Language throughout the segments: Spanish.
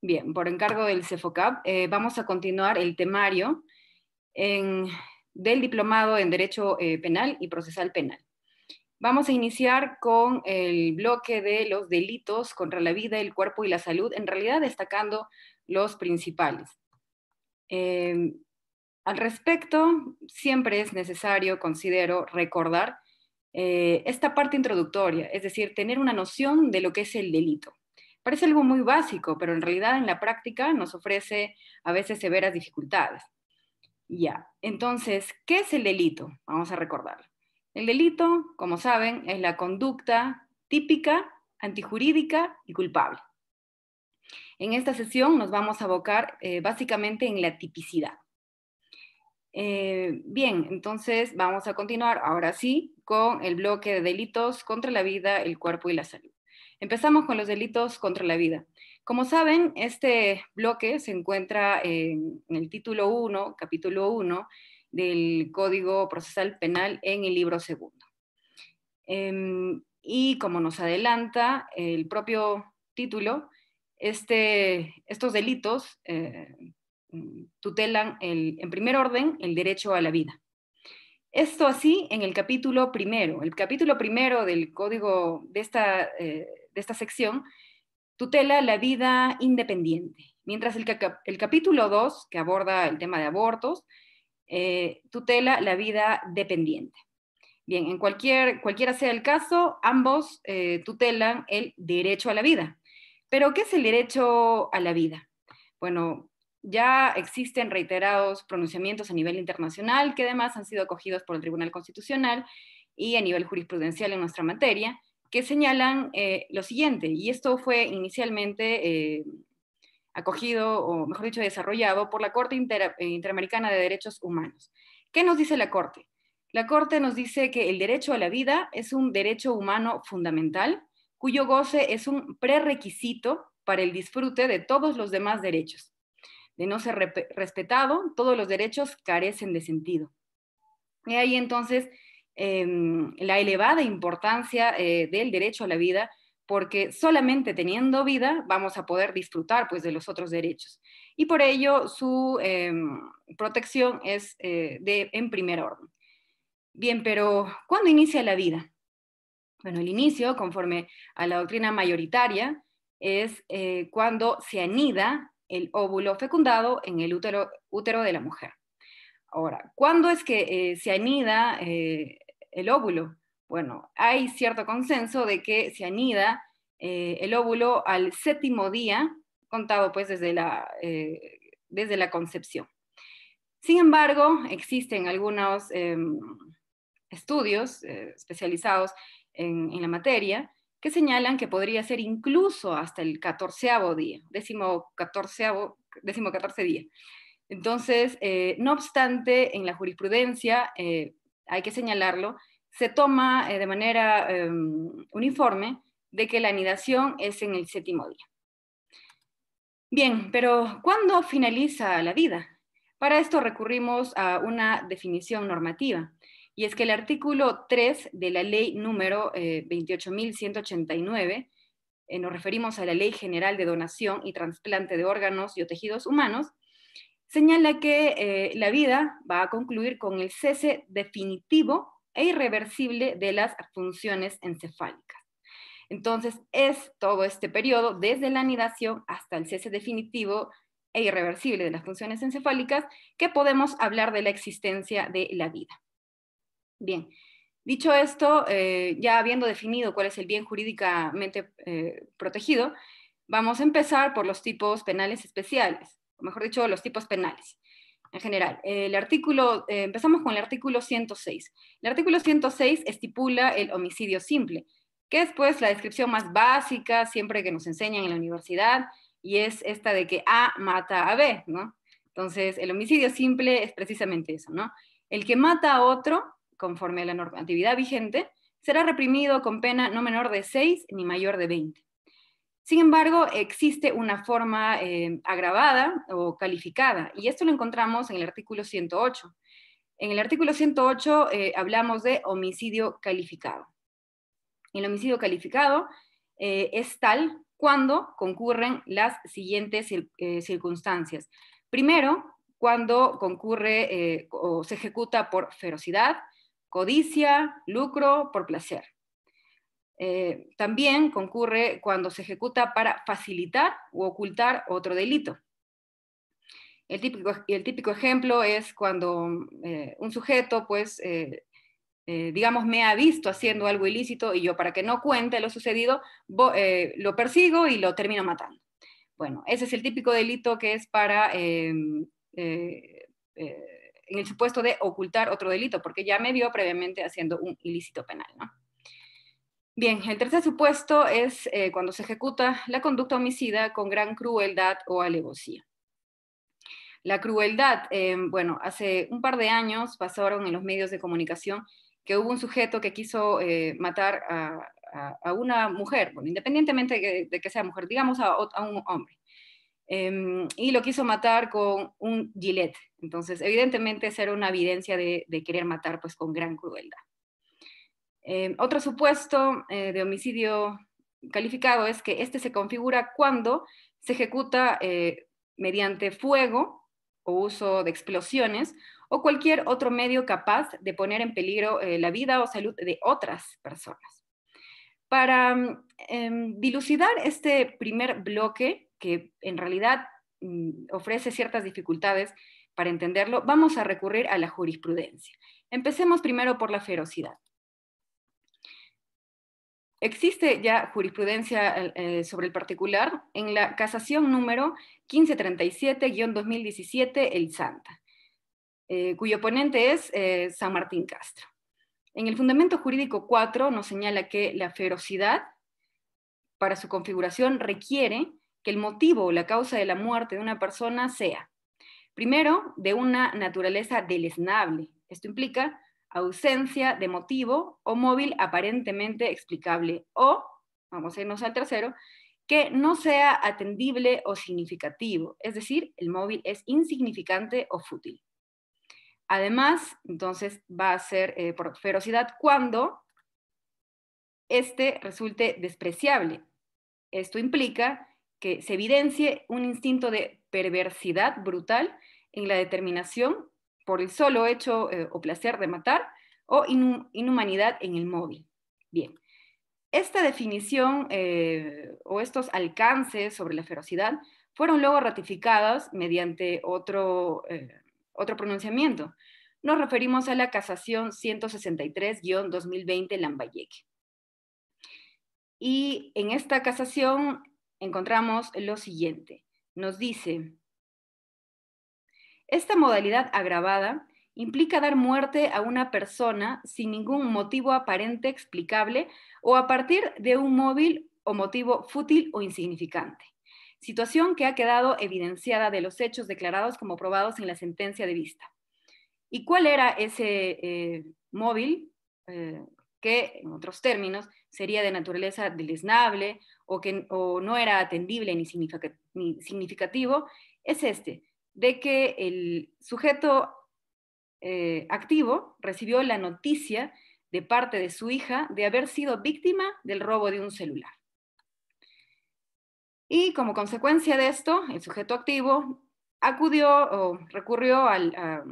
Bien, por encargo del CEFOCAP, eh, vamos a continuar el temario del Diplomado en Derecho eh, Penal y Procesal Penal. Vamos a iniciar con el bloque de los delitos contra la vida, el cuerpo y la salud, en realidad destacando los principales. Eh, al respecto, siempre es necesario, considero, recordar eh, esta parte introductoria, es decir, tener una noción de lo que es el delito. Parece algo muy básico, pero en realidad en la práctica nos ofrece a veces severas dificultades. Ya, entonces, ¿qué es el delito? Vamos a recordar. El delito, como saben, es la conducta típica, antijurídica y culpable. En esta sesión nos vamos a abocar eh, básicamente en la tipicidad. Eh, bien, entonces vamos a continuar ahora sí con el bloque de delitos contra la vida, el cuerpo y la salud. Empezamos con los delitos contra la vida. Como saben, este bloque se encuentra en, el título 1, capítulo 1 del Código Procesal Penal en el libro segundo. Em, y como nos adelanta el propio título, este, estos delitos eh, Mm, tutelan en primer orden el derecho a la vida. Esto así en el capítulo primero. El capítulo primero del código de esta, eh, de esta sección tutela la vida independiente, mientras el, el capítulo dos, que aborda el tema de abortos, eh, tutela la vida dependiente. Bien, en cualquier, cualquiera sea el caso, ambos eh, tutelan el derecho a la vida. Pero, ¿qué es el derecho a la vida? Bueno, ya existen reiterados pronunciamientos a nivel internacional que además han sido acogidos por el Tribunal Constitucional y a nivel jurisprudencial en nuestra materia, que señalan eh, lo siguiente, y esto fue inicialmente eh, acogido, o mejor dicho, desarrollado por la Corte eh, Interamericana de Derechos Humanos. ¿Qué nos dice la Corte? La Corte nos dice que el derecho a la vida es un derecho humano fundamental, cuyo goce es un prerequisito para el disfrute de todos los demás derechos de no ser respetado, todos los derechos carecen de sentido. Y ahí entonces em, la elevada importancia eh, del derecho a la vida, porque solamente teniendo vida vamos a poder disfrutar pues, de los otros derechos. Y por ello su em, protección es eh, de, en primer orden. Bien, pero ¿cuándo inicia la vida? Bueno, el inicio, conforme a la doctrina mayoritaria, es eh, cuando se anida el óvulo fecundado en el útero, de la mujer. Ahora, ¿cuándo es que eh, se anida eh, el óvulo? Bueno, hay cierto consenso de que se anida eh, el óvulo al séptimo día, contado pues desde la, concepción. Sin embargo, existen algunos em, estudios especializados en, la materia que señalan que podría ser incluso hasta el catorceavo día, décimo catorceavo, catorce día. Entonces, eh, no obstante, en la jurisprudencia, eh, hay que señalarlo, se toma eh, de manera em, uniforme de que la anidación es en el séptimo día. Bien, pero ¿cuándo finaliza la vida? Para esto recurrimos a una definición normativa y es que el artículo 3 de la ley número 28.189, eh, eh, nos referimos a la ley general de donación y trasplante de órganos y o tejidos humanos, señala que eh, la vida va a concluir con el cese definitivo e irreversible de las funciones encefálicas. Entonces, es todo este periodo, desde la anidación hasta el cese definitivo e irreversible de las funciones encefálicas, que podemos hablar de la existencia de la vida. Bien. Dicho esto, eh, ya habiendo definido cuál es el bien jurídicamente eh, protegido, vamos a empezar por los tipos penales especiales, o mejor dicho, los tipos penales en general. El artículo, eh, empezamos con el artículo 106. El artículo 106 estipula el homicidio simple, que es pues la descripción más básica siempre que nos enseñan en la universidad, y es esta de que A mata a B, ¿no? Entonces, el homicidio simple es precisamente eso, ¿no? El que mata a otro conforme a la normatividad vigente, será reprimido con pena no menor de 6 ni mayor de 20. Sin embargo, existe una forma eh, agravada o calificada, y esto lo encontramos en el artículo 108. En el artículo 108 eh, hablamos de homicidio calificado. El homicidio calificado eh, es tal cuando concurren las siguientes circunstancias. Primero, cuando concurre o se ejecuta por ferocidad, codicia, lucro por placer. Eh, también concurre cuando se ejecuta para facilitar u ocultar otro delito. El típico, ejemplo es cuando eh, un sujeto, pues, eh, digamos, me ha visto haciendo algo ilícito y yo para que no cuente lo sucedido, lo persigo y lo termino matando. Bueno, ese es el típico delito que es para en el supuesto de ocultar otro delito, porque ya me vio previamente haciendo un ilícito penal, Bien, el tercer supuesto es eh, cuando se ejecuta la conducta homicida con gran crueldad o alevosía. La crueldad, eh, bueno, hace un par de años pasaron en los medios de comunicación que hubo un sujeto que quiso eh, matar a, una mujer, bueno, independientemente de que, sea mujer, digamos a un hombre. Em, y lo quiso matar con un gilet. Entonces, evidentemente, esa era una evidencia de, querer matar pues, con gran crueldad. Em, otro supuesto eh, de homicidio calificado es que este se configura cuando se ejecuta eh, mediante fuego o uso de explosiones o cualquier otro medio capaz de poner en peligro eh, la vida o salud de otras personas. Para em, dilucidar este primer bloque, que en realidad mm, ofrece ciertas dificultades para entenderlo, vamos a recurrir a la jurisprudencia. Empecemos primero por la ferocidad. Existe ya jurisprudencia eh, eh, sobre el particular en la casación número 1537-2017, el Santa, eh, cuyo ponente es San Martín Castro. En el fundamento jurídico 4 nos señala que la ferocidad para su configuración requiere el motivo o la causa de la muerte de una persona sea, primero, de una naturaleza deleznable. Esto implica ausencia de motivo o móvil aparentemente explicable o, vamos a irnos al tercero, que no sea atendible o significativo, es decir, el móvil es insignificante o fútil. Además, entonces va a ser eh, por ferocidad cuando este resulte despreciable. Esto implica que se evidencie un instinto de perversidad brutal en la determinación por el solo hecho eh, o placer de matar o inhumanidad en el móvil. Bien, esta definición eh, o estos alcances sobre la ferocidad fueron luego ratificadas mediante otro, eh, otro pronunciamiento. Nos referimos a la casación 163-2020 Lambayeque. Y en esta casación encontramos lo siguiente. Nos dice, esta modalidad agravada implica dar muerte a una persona sin ningún motivo aparente explicable o a partir de un móvil o motivo fútil o insignificante. Situación que ha quedado evidenciada de los hechos declarados como probados en la sentencia de vista. ¿Y cuál era ese eh, móvil? Eh, que en otros términos sería de naturaleza deleznable o que o no era atendible ni, significativo, es este, de que el sujeto eh, activo recibió la noticia de parte de su hija de haber sido víctima del robo de un celular. Y como consecuencia de esto, el sujeto activo acudió o recurrió a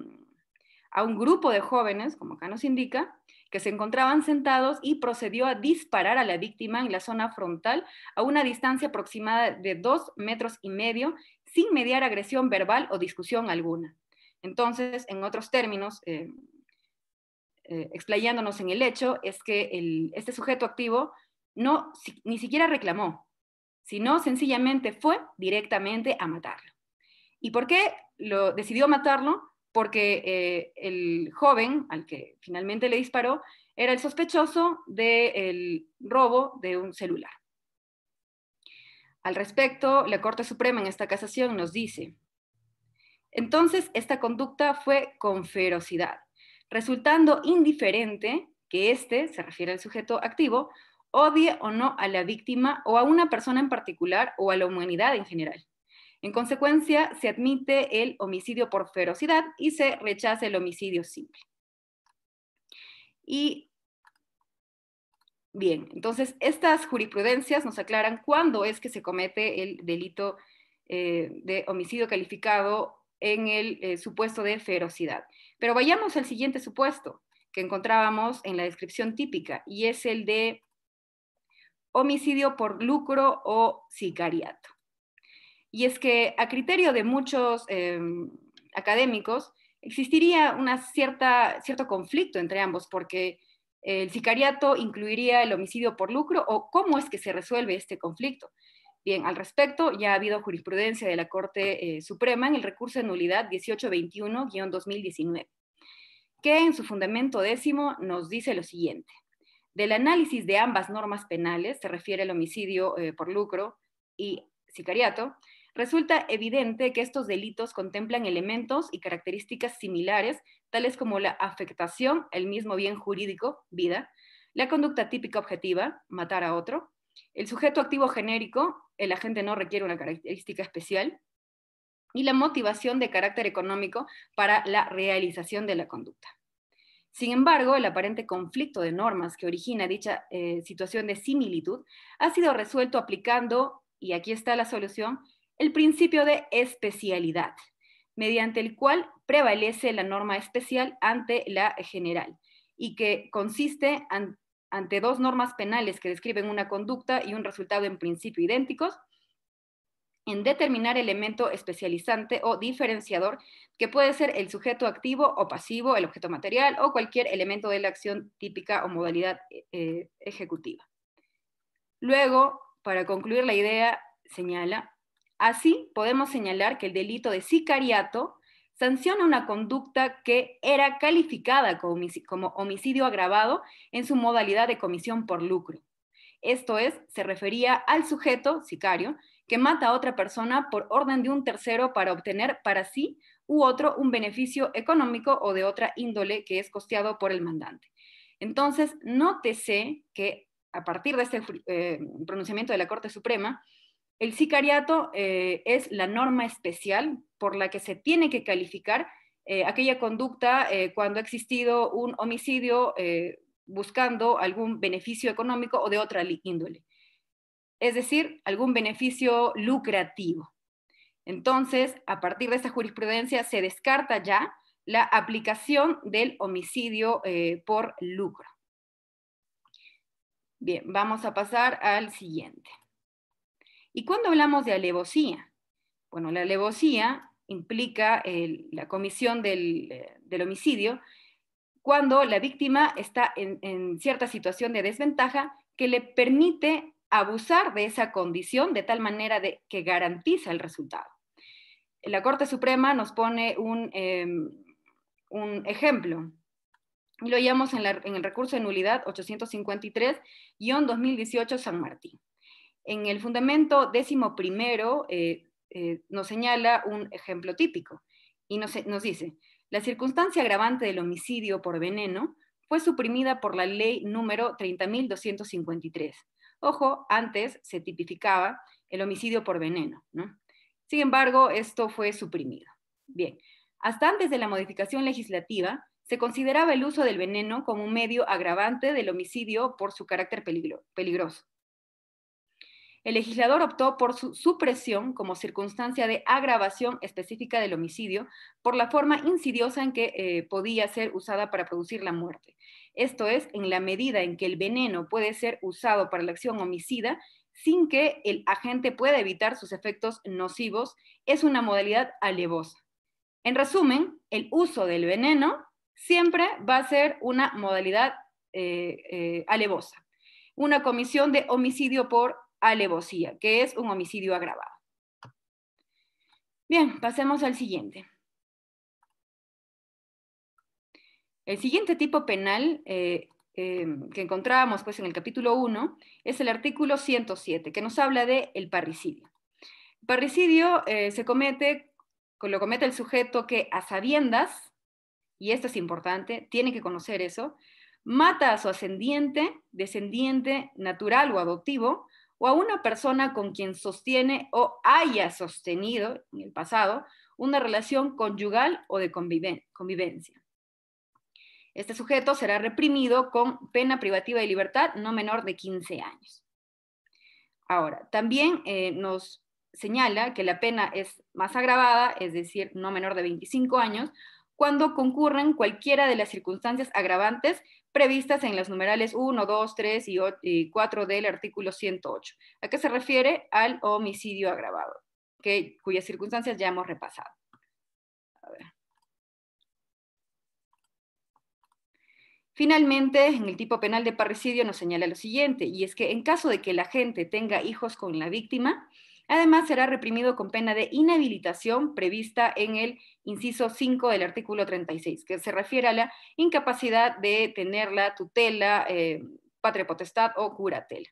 un grupo de jóvenes, como acá nos indica, que se encontraban sentados y procedió a disparar a la víctima en la zona frontal a una distancia aproximada de dos metros y medio sin mediar agresión verbal o discusión alguna. Entonces, en otros términos, eh, eh, explayándonos en el hecho, es que este sujeto activo ni siquiera reclamó, sino sencillamente fue directamente a matarlo. ¿Y por qué lo decidió matarlo? porque eh, el joven al que finalmente le disparó era el sospechoso del robo de un celular. Al respecto, la Corte Suprema en esta casación nos dice, entonces esta conducta fue con ferocidad, resultando indiferente que éste, se refiere al sujeto activo, odie o no a la víctima o a una persona en particular o a la humanidad en general. En consecuencia, se admite el homicidio por ferocidad y se rechaza el homicidio simple. Y bien, entonces estas jurisprudencias nos aclaran cuándo es que se comete el delito eh, de homicidio calificado en el eh, supuesto de ferocidad. Pero vayamos al siguiente supuesto que encontrábamos en la descripción típica y es el de homicidio por lucro o sicariato. Y es que a criterio de muchos eh, académicos, existiría un cierto conflicto entre ambos, porque el sicariato incluiría el homicidio por lucro o cómo es que se resuelve este conflicto. Bien, al respecto, ya ha habido jurisprudencia de la Corte eh, Suprema en el recurso de nulidad 1821-2019, que en su fundamento décimo nos dice lo siguiente. Del análisis de ambas normas penales, se refiere al homicidio eh, por lucro y sicariato, resulta evidente que estos delitos contemplan elementos y características similares, tales como la afectación, el mismo bien jurídico, vida, la conducta típica objetiva, matar a otro, el sujeto activo genérico, el agente no requiere una característica especial, y la motivación de carácter económico para la realización de la conducta. Sin embargo, el aparente conflicto de normas que origina dicha eh, situación de similitud ha sido resuelto aplicando, y aquí está la solución, el principio de especialidad, mediante el cual prevalece la norma especial ante la general y que consiste ante dos normas penales que describen una conducta y un resultado en principio idénticos, en determinar elemento especializante o diferenciador que puede ser el sujeto activo o pasivo, el objeto material o cualquier elemento de la acción típica o modalidad eh, eh, ejecutiva. Luego, para concluir la idea, señala, Así, podemos señalar que el delito de sicariato sanciona una conducta que era calificada como homicidio agravado en su modalidad de comisión por lucro. Esto es, se refería al sujeto, sicario, que mata a otra persona por orden de un tercero para obtener para sí u otro un beneficio económico o de otra índole que es costeado por el mandante. Entonces, nótese que a partir de este eh, pronunciamiento de la Corte Suprema, el sicariato eh, es la norma especial por la que se tiene que calificar eh, aquella conducta eh, cuando ha existido un homicidio buscando algún beneficio económico o de otra índole. Es decir, algún beneficio lucrativo. Entonces, a partir de esta jurisprudencia se descarta ya la aplicación del homicidio por lucro. Bien, vamos a pasar al siguiente. ¿Y cuándo hablamos de alevosía? Bueno, la alevosía implica la comisión eh, del, homicidio cuando la víctima está en, cierta situación de desventaja que le permite abusar de esa condición de tal manera de que garantiza el resultado. La Corte Suprema nos pone un, em, ejemplo. Lo llamamos en, en el recurso de nulidad 853-2018 San Martín. En el fundamento décimo primero eh, eh, nos señala un ejemplo típico y nos, dice, la circunstancia agravante del homicidio por veneno fue suprimida por la ley número 30.253. Ojo, antes se tipificaba el homicidio por veneno, ¿no? Sin embargo, esto fue suprimido. Bien, hasta antes de la modificación legislativa, se consideraba el uso del veneno como un medio agravante del homicidio por su carácter peligroso. El legislador optó por su supresión como circunstancia de agravación específica del homicidio por la forma insidiosa en que eh, podía ser usada para producir la muerte. Esto es, en la medida en que el veneno puede ser usado para la acción homicida sin que el agente pueda evitar sus efectos nocivos, es una modalidad alevosa. En resumen, el uso del veneno siempre va a ser una modalidad eh, eh, alevosa. Una comisión de homicidio por alevosía, que es un homicidio agravado. Bien, pasemos al siguiente. El siguiente tipo penal eh, em, que encontramos pues, en el capítulo 1 es el artículo 107, que nos habla de el parricidio. El parricidio eh, se comete, lo comete el sujeto que a sabiendas, y esto es importante, tiene que conocer eso, mata a su ascendiente, descendiente, natural o adoptivo, o a una persona con quien sostiene o haya sostenido en el pasado una relación conyugal o de convivencia. Este sujeto será reprimido con pena privativa de libertad no menor de 15 años. Ahora, también eh, nos señala que la pena es más agravada, es decir, no menor de 25 años, cuando concurren cualquiera de las circunstancias agravantes previstas en los numerales 1, 2, 3 y 4 del artículo 108. ¿A qué se refiere? Al homicidio agravado, cuyas circunstancias ya hemos repasado. Finalmente, en el tipo penal de parricidio nos señala lo siguiente, y es que en caso de que la gente tenga hijos con la víctima, Además, será reprimido con pena de inhabilitación prevista en el inciso 5 del artículo 36, que se refiere a la incapacidad de tener la tutela, eh, patria potestad o curatela.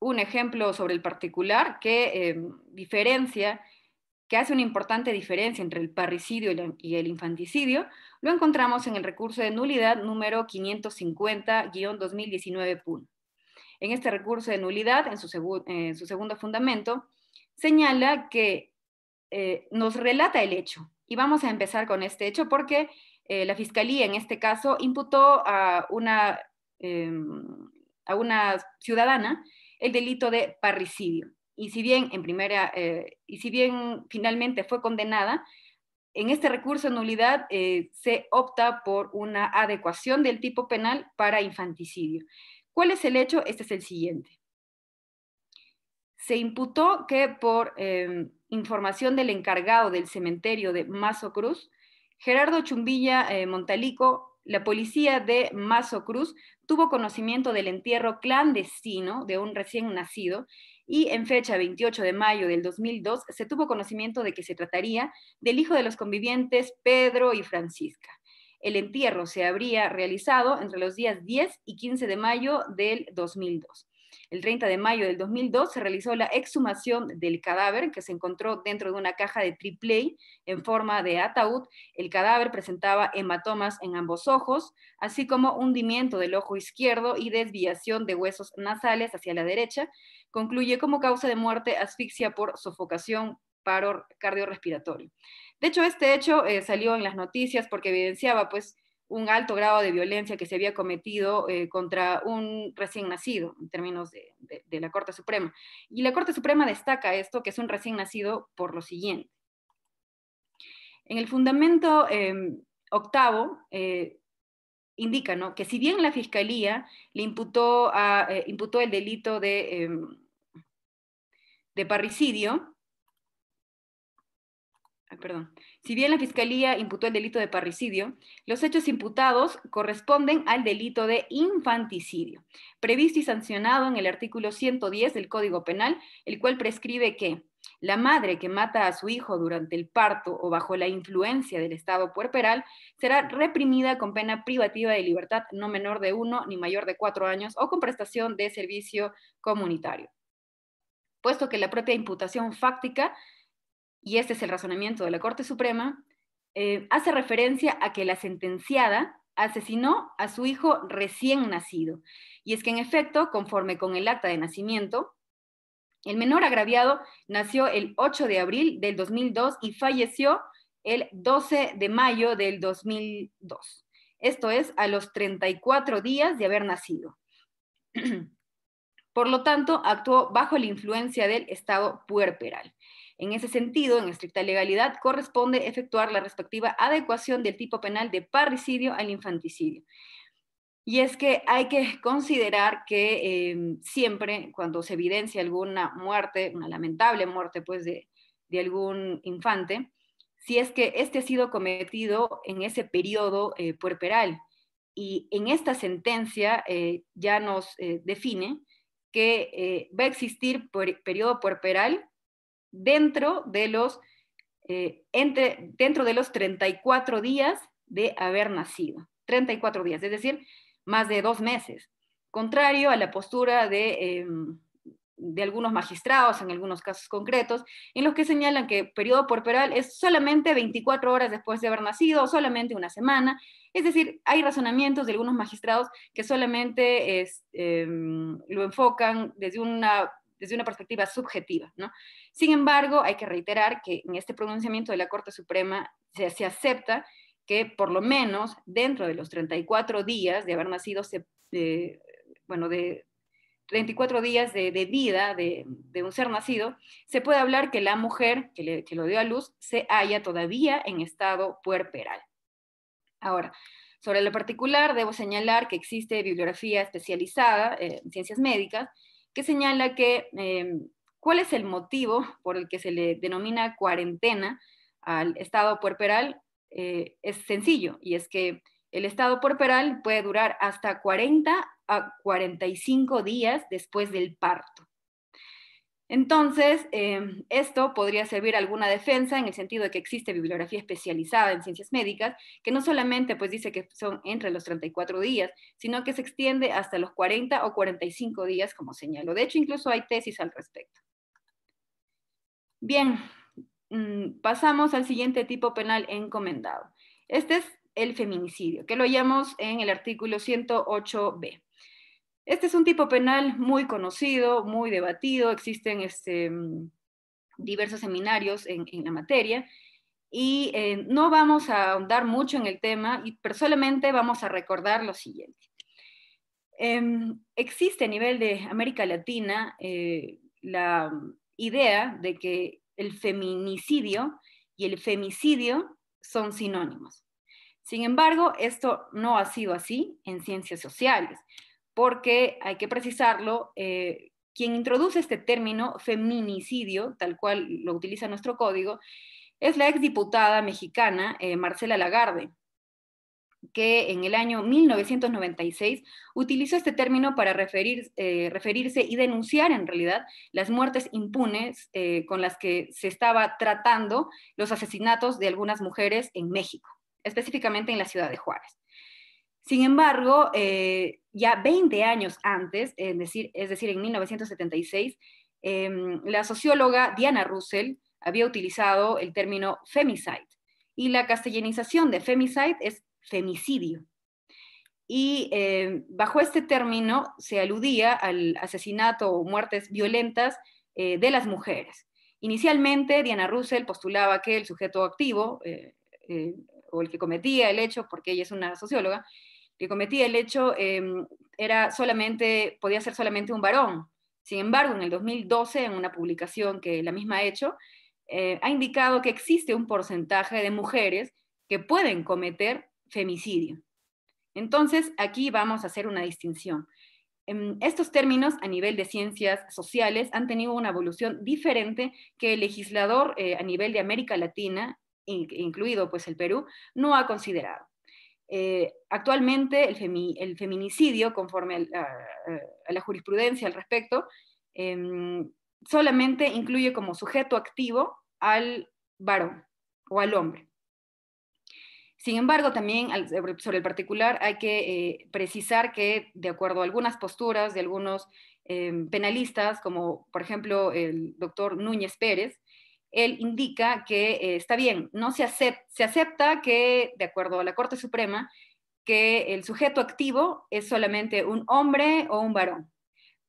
Un ejemplo sobre el particular que em, diferencia que hace una importante diferencia entre el parricidio y el infanticidio, lo encontramos en el recurso de nulidad número 550-2019 en este recurso de nulidad, en su, segundo fundamento, señala que eh, nos relata el hecho. Y vamos a empezar con este hecho porque eh, la Fiscalía en este caso imputó em, a una, ciudadana el delito de parricidio. Y si bien, en primera, eh, y si bien finalmente fue condenada, en este recurso de nulidad se opta por una adecuación del tipo penal para infanticidio. ¿Cuál es el hecho? Este es el siguiente. Se imputó que por em, información del encargado del cementerio de Mazo Cruz, Gerardo Chumbilla eh, Montalico, la policía de Mazo Cruz tuvo conocimiento del entierro clandestino de un recién nacido y en fecha 28 de mayo del 2002 se tuvo conocimiento de que se trataría del hijo de los convivientes Pedro y Francisca. El entierro se habría realizado entre los días 10 y 15 de mayo del 2002. El 30 de mayo del 2002 se realizó la exhumación del cadáver que se encontró dentro de una caja de triple en forma de ataúd. El cadáver presentaba hematomas en ambos ojos, así como hundimiento del ojo izquierdo y desviación de huesos nasales hacia la derecha. Concluye como causa de muerte asfixia por sofocación paro cardiorrespiratorio. De hecho, este hecho eh, salió en las noticias porque evidenciaba pues un alto grado de violencia que se había cometido eh, contra un recién nacido, en términos de, la Corte Suprema. Y la Corte Suprema destaca esto, que es un recién nacido, por lo siguiente. En el fundamento em, octavo eh, indica que si bien la Fiscalía le imputó, imputó el delito de, em, de parricidio, Ah, perdón. Si bien la Fiscalía imputó el delito de parricidio, los hechos imputados corresponden al delito de infanticidio, previsto y sancionado en el artículo 110 del Código Penal, el cual prescribe que la madre que mata a su hijo durante el parto o bajo la influencia del estado puerperal será reprimida con pena privativa de libertad no menor de uno ni mayor de cuatro años o con prestación de servicio comunitario puesto que la propia imputación fáctica y este es el razonamiento de la Corte Suprema, eh, hace referencia a que la sentenciada asesinó a su hijo recién nacido. Y es que en efecto, conforme con el acta de nacimiento, el menor agraviado nació el 8 de abril del 2002 y falleció el 12 de mayo del 2002. Esto es a los 34 días de haber nacido. Por lo tanto, actuó bajo la influencia del estado puerperal. En ese sentido, en estricta legalidad, corresponde efectuar la respectiva adecuación del tipo penal de parricidio al infanticidio. Y es que hay que considerar que em, siempre cuando se evidencia alguna muerte, una lamentable muerte pues de, algún infante, si es que este ha sido cometido en ese periodo eh, puerperal. Y en esta sentencia eh, ya nos eh, define que va a existir periodo puerperal dentro de los, eh, entre, dentro de los 34 días de haber nacido. 34 días, es decir, más de dos meses. Contrario a la postura de, em, de algunos magistrados, en algunos casos concretos, en los que señalan que periodo corporal es solamente 24 horas después de haber nacido, solamente una semana. Es decir, hay razonamientos de algunos magistrados que solamente em, lo enfocan desde una desde una perspectiva subjetiva. ¿no? Sin embargo, hay que reiterar que en este pronunciamiento de la Corte Suprema se, acepta que por lo menos dentro de los 34 días de haber nacido, bueno, de 34 días de, vida de, un ser nacido, se puede hablar que la mujer que, que lo dio a luz se halla todavía en estado puerperal. Ahora, sobre lo particular, debo señalar que existe bibliografía especializada eh, en ciencias médicas que señala que em, cuál es el motivo por el que se le denomina cuarentena al estado puerperal eh, es sencillo, y es que el estado puerperal puede durar hasta 40 a 45 días después del parto. Entonces, em, esto podría servir alguna defensa en el sentido de que existe bibliografía especializada en ciencias médicas, que no solamente pues, dice que son entre los 34 días, sino que se extiende hasta los 40 o 45 días, como señalo. De hecho, incluso hay tesis al respecto. Bien, mm, pasamos al siguiente tipo penal encomendado. Este es el feminicidio, que lo hallamos en el artículo 108b. Este es un tipo penal muy conocido, muy debatido, existen este, mm, diversos seminarios en, la materia y eh, no vamos a ahondar mucho en el tema, pero solamente vamos a recordar lo siguiente. Em, existe a nivel de América Latina eh, la idea de que el feminicidio y el femicidio son sinónimos. Sin embargo, esto no ha sido así en ciencias sociales porque hay que precisarlo, eh, quien introduce este término feminicidio, tal cual lo utiliza nuestro código, es la exdiputada mexicana eh, Marcela Lagarde, que en el año 1996 utilizó este término para eh, referirse y denunciar en realidad las muertes impunes con las que se estaba tratando los asesinatos de algunas mujeres en México, específicamente en la ciudad de Juárez. Sin embargo, eh, ya 20 años antes, es decir, en 1976, em, la socióloga Diana Russell había utilizado el término femicide y la castellanización de femicide es femicidio. Y eh, bajo este término se aludía al asesinato o muertes violentas eh, de las mujeres. Inicialmente, Diana Russell postulaba que el sujeto activo, o el que cometía el hecho, porque ella es una socióloga, que cometía el hecho em, era solamente, podía ser solamente un varón. Sin embargo, en el 2012, en una publicación que la misma ha hecho, eh, ha indicado que existe un porcentaje de mujeres que pueden cometer femicidio. Entonces, aquí vamos a hacer una distinción. Em, estos términos a nivel de ciencias sociales han tenido una evolución diferente que el legislador eh, a nivel de América Latina, incluido pues el Perú, no ha considerado. Eh, actualmente el, feminicidio, conforme a, la jurisprudencia al respecto, em, solamente incluye como sujeto activo al varón o al hombre. Sin embargo, también sobre el particular hay que eh, precisar que, de acuerdo a algunas posturas de algunos em, penalistas, como por ejemplo el doctor Núñez Pérez, él indica que eh, está bien, no se, se acepta que, de acuerdo a la Corte Suprema, que el sujeto activo es solamente un hombre o un varón,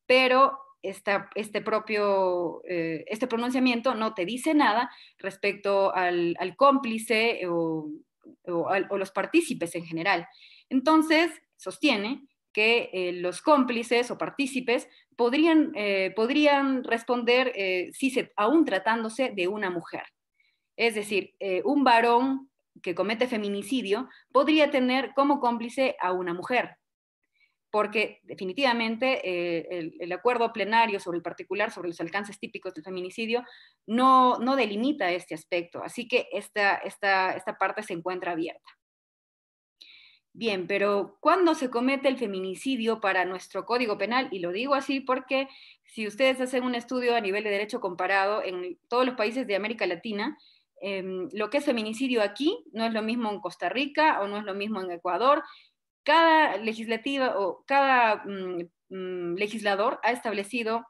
pero este propio, eh, este pronunciamiento no te dice nada respecto al, cómplice o, o los partícipes en general. Entonces, sostiene que eh, los cómplices o partícipes podrían, eh, responder eh, si se, aún tratándose de una mujer. Es decir, un varón que comete feminicidio podría tener como cómplice a una mujer, porque definitivamente el, acuerdo plenario sobre el particular, sobre los alcances típicos del feminicidio, no, delimita este aspecto, así que esta parte se encuentra abierta. Bien, pero ¿cuándo se comete el feminicidio para nuestro Código Penal? Y lo digo así porque si ustedes hacen un estudio a nivel de derecho comparado en todos los países de América Latina, em, lo que es feminicidio aquí no es lo mismo en Costa Rica o no es lo mismo en Ecuador. Cada legislativa o cada mm, mm, legislador ha establecido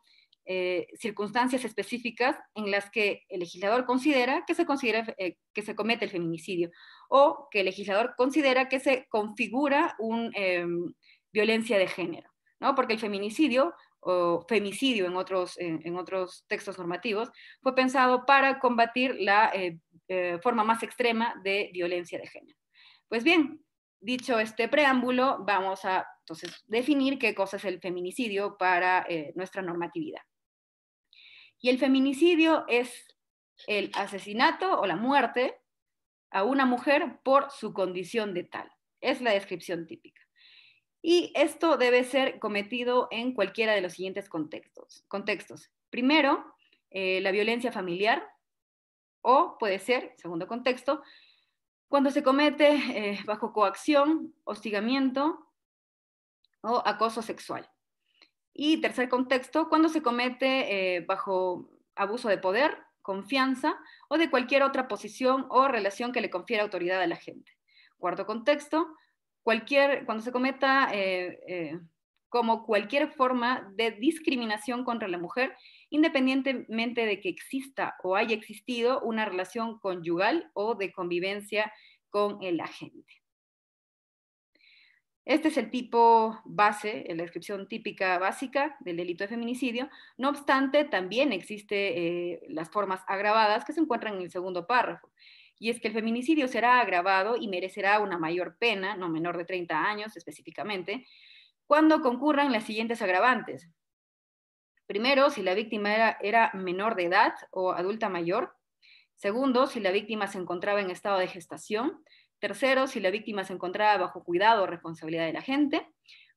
eh, circunstancias específicas en las que el legislador considera que se, considera, eh, que se comete el feminicidio o que el legislador considera que se configura una em, violencia de género, ¿no? porque el feminicidio o femicidio en otros, en otros textos normativos fue pensado para combatir la eh, forma más extrema de violencia de género. Pues bien, dicho este preámbulo, vamos a entonces definir qué cosa es el feminicidio para nuestra normatividad. Y el feminicidio es el asesinato o la muerte a una mujer por su condición de tal. Es la descripción típica. Y esto debe ser cometido en cualquiera de los siguientes contextos. contextos. Primero, eh, la violencia familiar o puede ser, segundo contexto, cuando se comete eh, bajo coacción, hostigamiento o acoso sexual. Y tercer contexto, cuando se comete eh, bajo abuso de poder, confianza o de cualquier otra posición o relación que le confiera autoridad a la gente. Cuarto contexto, cualquier, cuando se cometa eh, eh, como cualquier forma de discriminación contra la mujer, independientemente de que exista o haya existido una relación conyugal o de convivencia con el agente. Este es el tipo base, la descripción típica básica del delito de feminicidio. No obstante, también existen eh, las formas agravadas que se encuentran en el segundo párrafo. Y es que el feminicidio será agravado y merecerá una mayor pena, no menor de 30 años específicamente, cuando concurran las siguientes agravantes. Primero, si la víctima era menor de edad o adulta mayor. Segundo, si la víctima se encontraba en estado de gestación. Tercero, si la víctima se encontraba bajo cuidado o responsabilidad de la gente.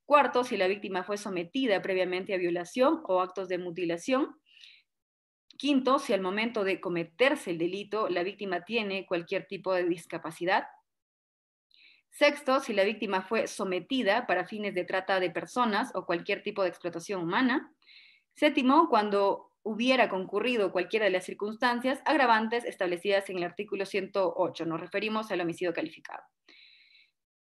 Cuarto, si la víctima fue sometida previamente a violación o actos de mutilación. Quinto, si al momento de cometerse el delito la víctima tiene cualquier tipo de discapacidad. Sexto, si la víctima fue sometida para fines de trata de personas o cualquier tipo de explotación humana. Séptimo, cuando hubiera concurrido cualquiera de las circunstancias agravantes establecidas en el artículo 108. Nos referimos al homicidio calificado.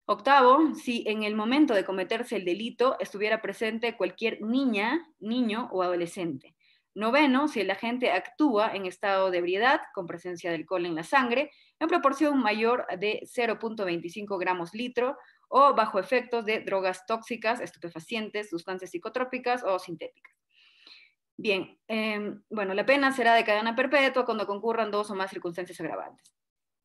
Octavo, si en el momento de cometerse el delito estuviera presente cualquier niña, niño o adolescente. Noveno, si el agente actúa en estado de ebriedad con presencia de alcohol en la sangre en proporción mayor de 0.25 gramos litro o bajo efectos de drogas tóxicas, estupefacientes, sustancias psicotrópicas o sintéticas. Bien, em, bueno, la pena será de cadena perpetua cuando concurran dos o más circunstancias agravantes.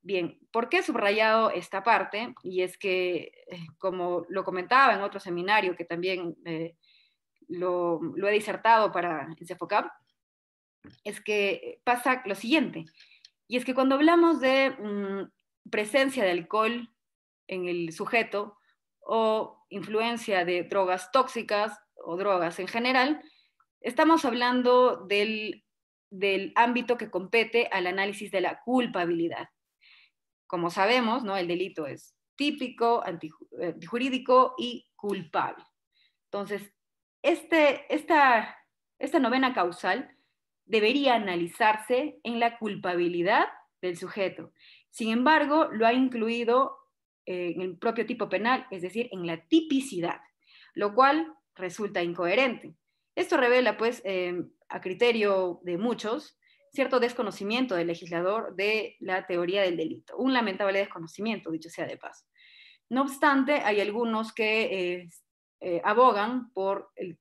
Bien, ¿por qué he subrayado esta parte? Y es que, eh, como lo comentaba en otro seminario que también eh, lo, he disertado para enfocar es que pasa lo siguiente, y es que cuando hablamos de mm, presencia de alcohol en el sujeto o influencia de drogas tóxicas o drogas en general, Estamos hablando del, ámbito que compete al análisis de la culpabilidad. Como sabemos, ¿no? el delito es típico, eh, antijurídico y culpable. Entonces, este, esta novena causal debería analizarse en la culpabilidad del sujeto. Sin embargo, lo ha incluido eh, en el propio tipo penal, es decir, en la tipicidad, lo cual resulta incoherente. Esto revela, pues, em, a criterio de muchos, cierto desconocimiento del legislador de la teoría del delito, un lamentable desconocimiento, dicho sea de paso. No obstante, hay algunos que eh, abogan por el,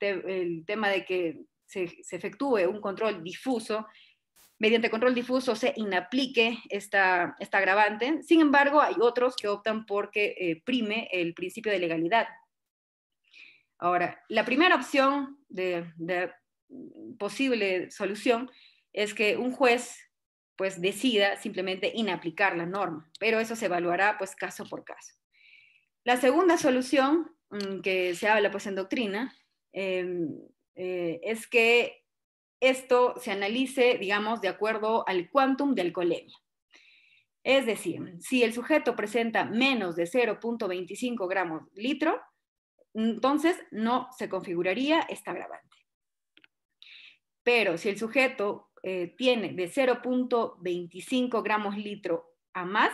tema de que se, efectúe un control difuso, mediante control difuso se inaplique esta, esta agravante, sin embargo hay otros que optan por que eh, prime el principio de legalidad Ahora, la primera opción de, posible solución es que un juez pues, decida simplemente inaplicar la norma, pero eso se evaluará pues, caso por caso. La segunda solución mm, que se habla pues, en doctrina em, eh, es que esto se analice, digamos, de acuerdo al quantum del colemia. Es decir, si el sujeto presenta menos de 0.25 gramos litro, entonces no se configuraría esta agravante. Pero si el sujeto eh, tiene de 0.25 gramos litro a más,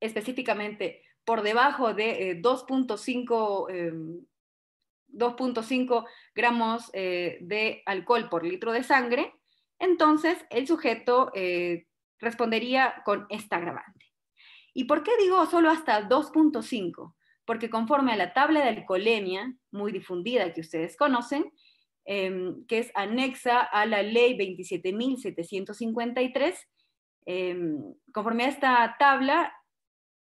específicamente por debajo de 2.5 eh, em, gramos eh, de alcohol por litro de sangre, entonces el sujeto respondería con esta agravante. ¿Y por qué digo solo hasta 2.5? porque conforme a la tabla de alcoholemia, muy difundida que ustedes conocen, em, que es anexa a la ley 27.753, em, conforme a esta tabla,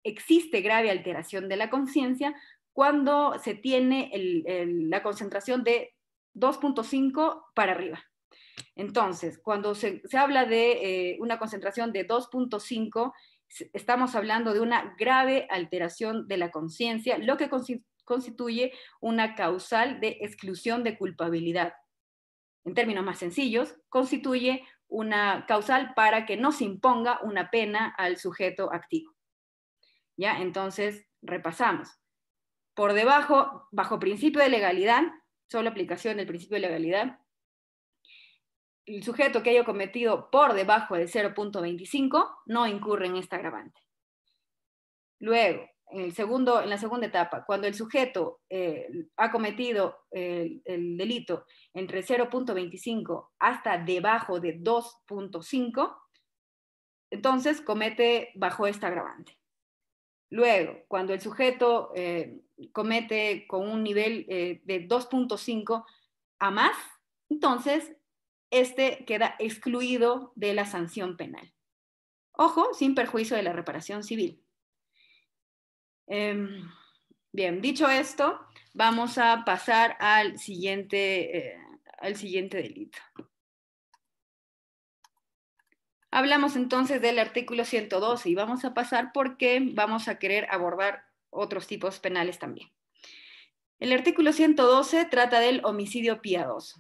existe grave alteración de la conciencia cuando se tiene la concentración de 2.5 para arriba. Entonces, cuando se, habla de eh, una concentración de 2.5 estamos hablando de una grave alteración de la conciencia, lo que constituye una causal de exclusión de culpabilidad. En términos más sencillos, constituye una causal para que no se imponga una pena al sujeto activo. ¿Ya? Entonces, repasamos. Por debajo, bajo principio de legalidad, solo aplicación del principio de legalidad, el sujeto que haya cometido por debajo de 0.25 no incurre en esta agravante. Luego, en, la segunda etapa, cuando el sujeto eh, ha cometido eh, el delito entre 0.25 hasta debajo de 2.5, entonces comete bajo esta agravante. Luego, cuando el sujeto eh, comete con un nivel de 2.5 a más, entonces este queda excluido de la sanción penal. Ojo, sin perjuicio de la reparación civil. Em, bien, dicho esto, vamos a pasar al siguiente, eh, al siguiente delito. Hablamos entonces del artículo 112 y vamos a pasar porque vamos a querer abordar otros tipos penales también. El artículo 112 trata del homicidio piadoso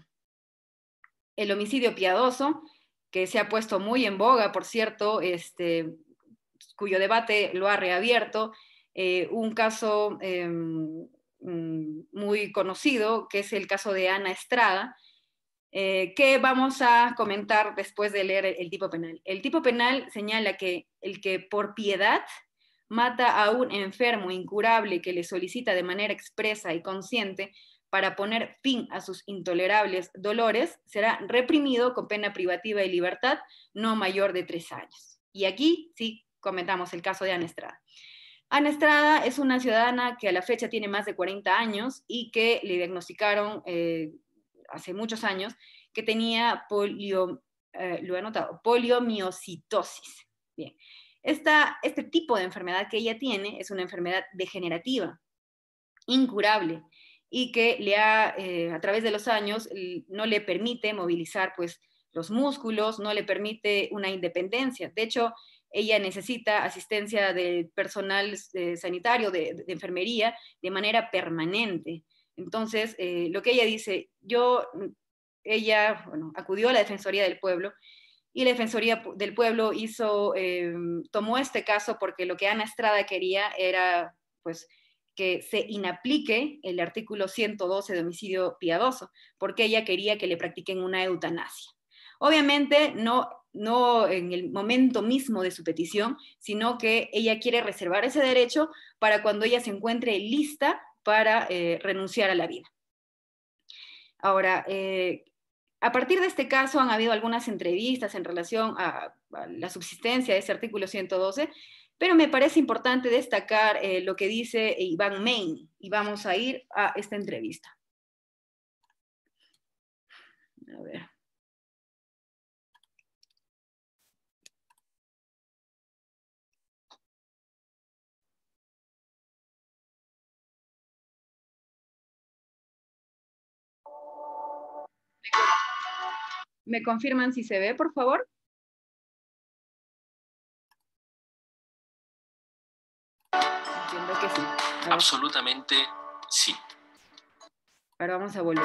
el homicidio piadoso, que se ha puesto muy en boga, por cierto, este, cuyo debate lo ha reabierto, eh, un caso em, mm, muy conocido, que es el caso de Ana Estrada, eh, que vamos a comentar después de leer el, el, tipo penal. El tipo penal señala que el que por piedad mata a un enfermo incurable que le solicita de manera expresa y consciente para poner fin a sus intolerables dolores, será reprimido con pena privativa y libertad no mayor de tres años. Y aquí sí comentamos el caso de Ana Estrada. Ana Estrada es una ciudadana que a la fecha tiene más de 40 años y que le diagnosticaron eh, hace muchos años que tenía polio, eh, lo he poliomiocitosis. Bien. este tipo de enfermedad que ella tiene es una enfermedad degenerativa, incurable, y que le ha, eh, a través de los años no le permite movilizar pues, los músculos, no le permite una independencia. De hecho, ella necesita asistencia eh, de personal sanitario, de, enfermería, de manera permanente. Entonces, eh, lo que ella dice, yo, mm, ella, bueno, acudió a la Defensoría del Pueblo y la Defensoría del Pueblo hizo, em, tomó este caso porque lo que Ana Estrada quería era, pues, que se inaplique el artículo 112 de homicidio piadoso, porque ella quería que le practiquen una eutanasia. Obviamente no, en el momento mismo de su petición, sino que ella quiere reservar ese derecho para cuando ella se encuentre lista para eh, renunciar a la vida. Ahora, eh, a partir de este caso han habido algunas entrevistas en relación a la subsistencia de ese artículo 112 pero me parece importante destacar eh, lo que dice Iván Main y vamos a ir a esta entrevista. A ver. ¿Me confirman si se ve, por favor? Absolutamente sí. Ahora vamos a volver.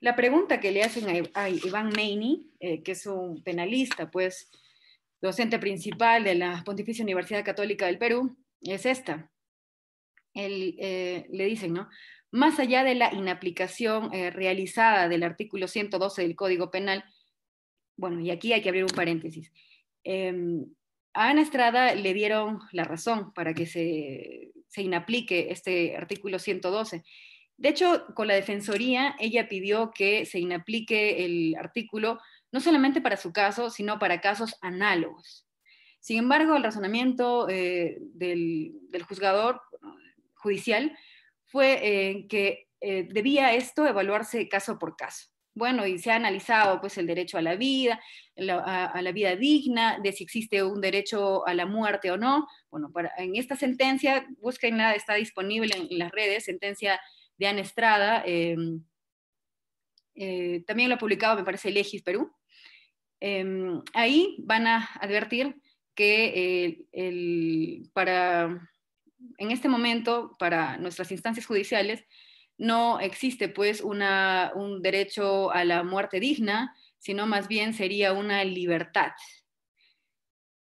La pregunta que le hacen a, Iván Meini, eh, que es un penalista, pues docente principal de la Pontificia Universidad Católica del Perú, es esta. El eh, le dicen, ¿no? Más allá de la inaplicación eh, realizada del artículo 112 del Código Penal, bueno, y aquí hay que abrir un paréntesis. Eh, a Ana Estrada le dieron la razón para que se, inaplique este artículo 112. De hecho, con la Defensoría, ella pidió que se inaplique el artículo no solamente para su caso, sino para casos análogos. Sin embargo, el razonamiento eh, del, juzgador judicial fue eh, que eh, debía esto evaluarse caso por caso. Bueno, y se ha analizado pues el derecho a la vida, a, la vida digna, de si existe un derecho a la muerte o no. Bueno, en esta sentencia, búsquenla, está disponible en, las redes, sentencia de Ana Estrada, eh, eh, también lo ha publicado, me parece, Legis Perú. Eh, ahí van a advertir que en este momento, para nuestras instancias judiciales, no existe pues un derecho a la muerte digna, sino más bien sería una libertad.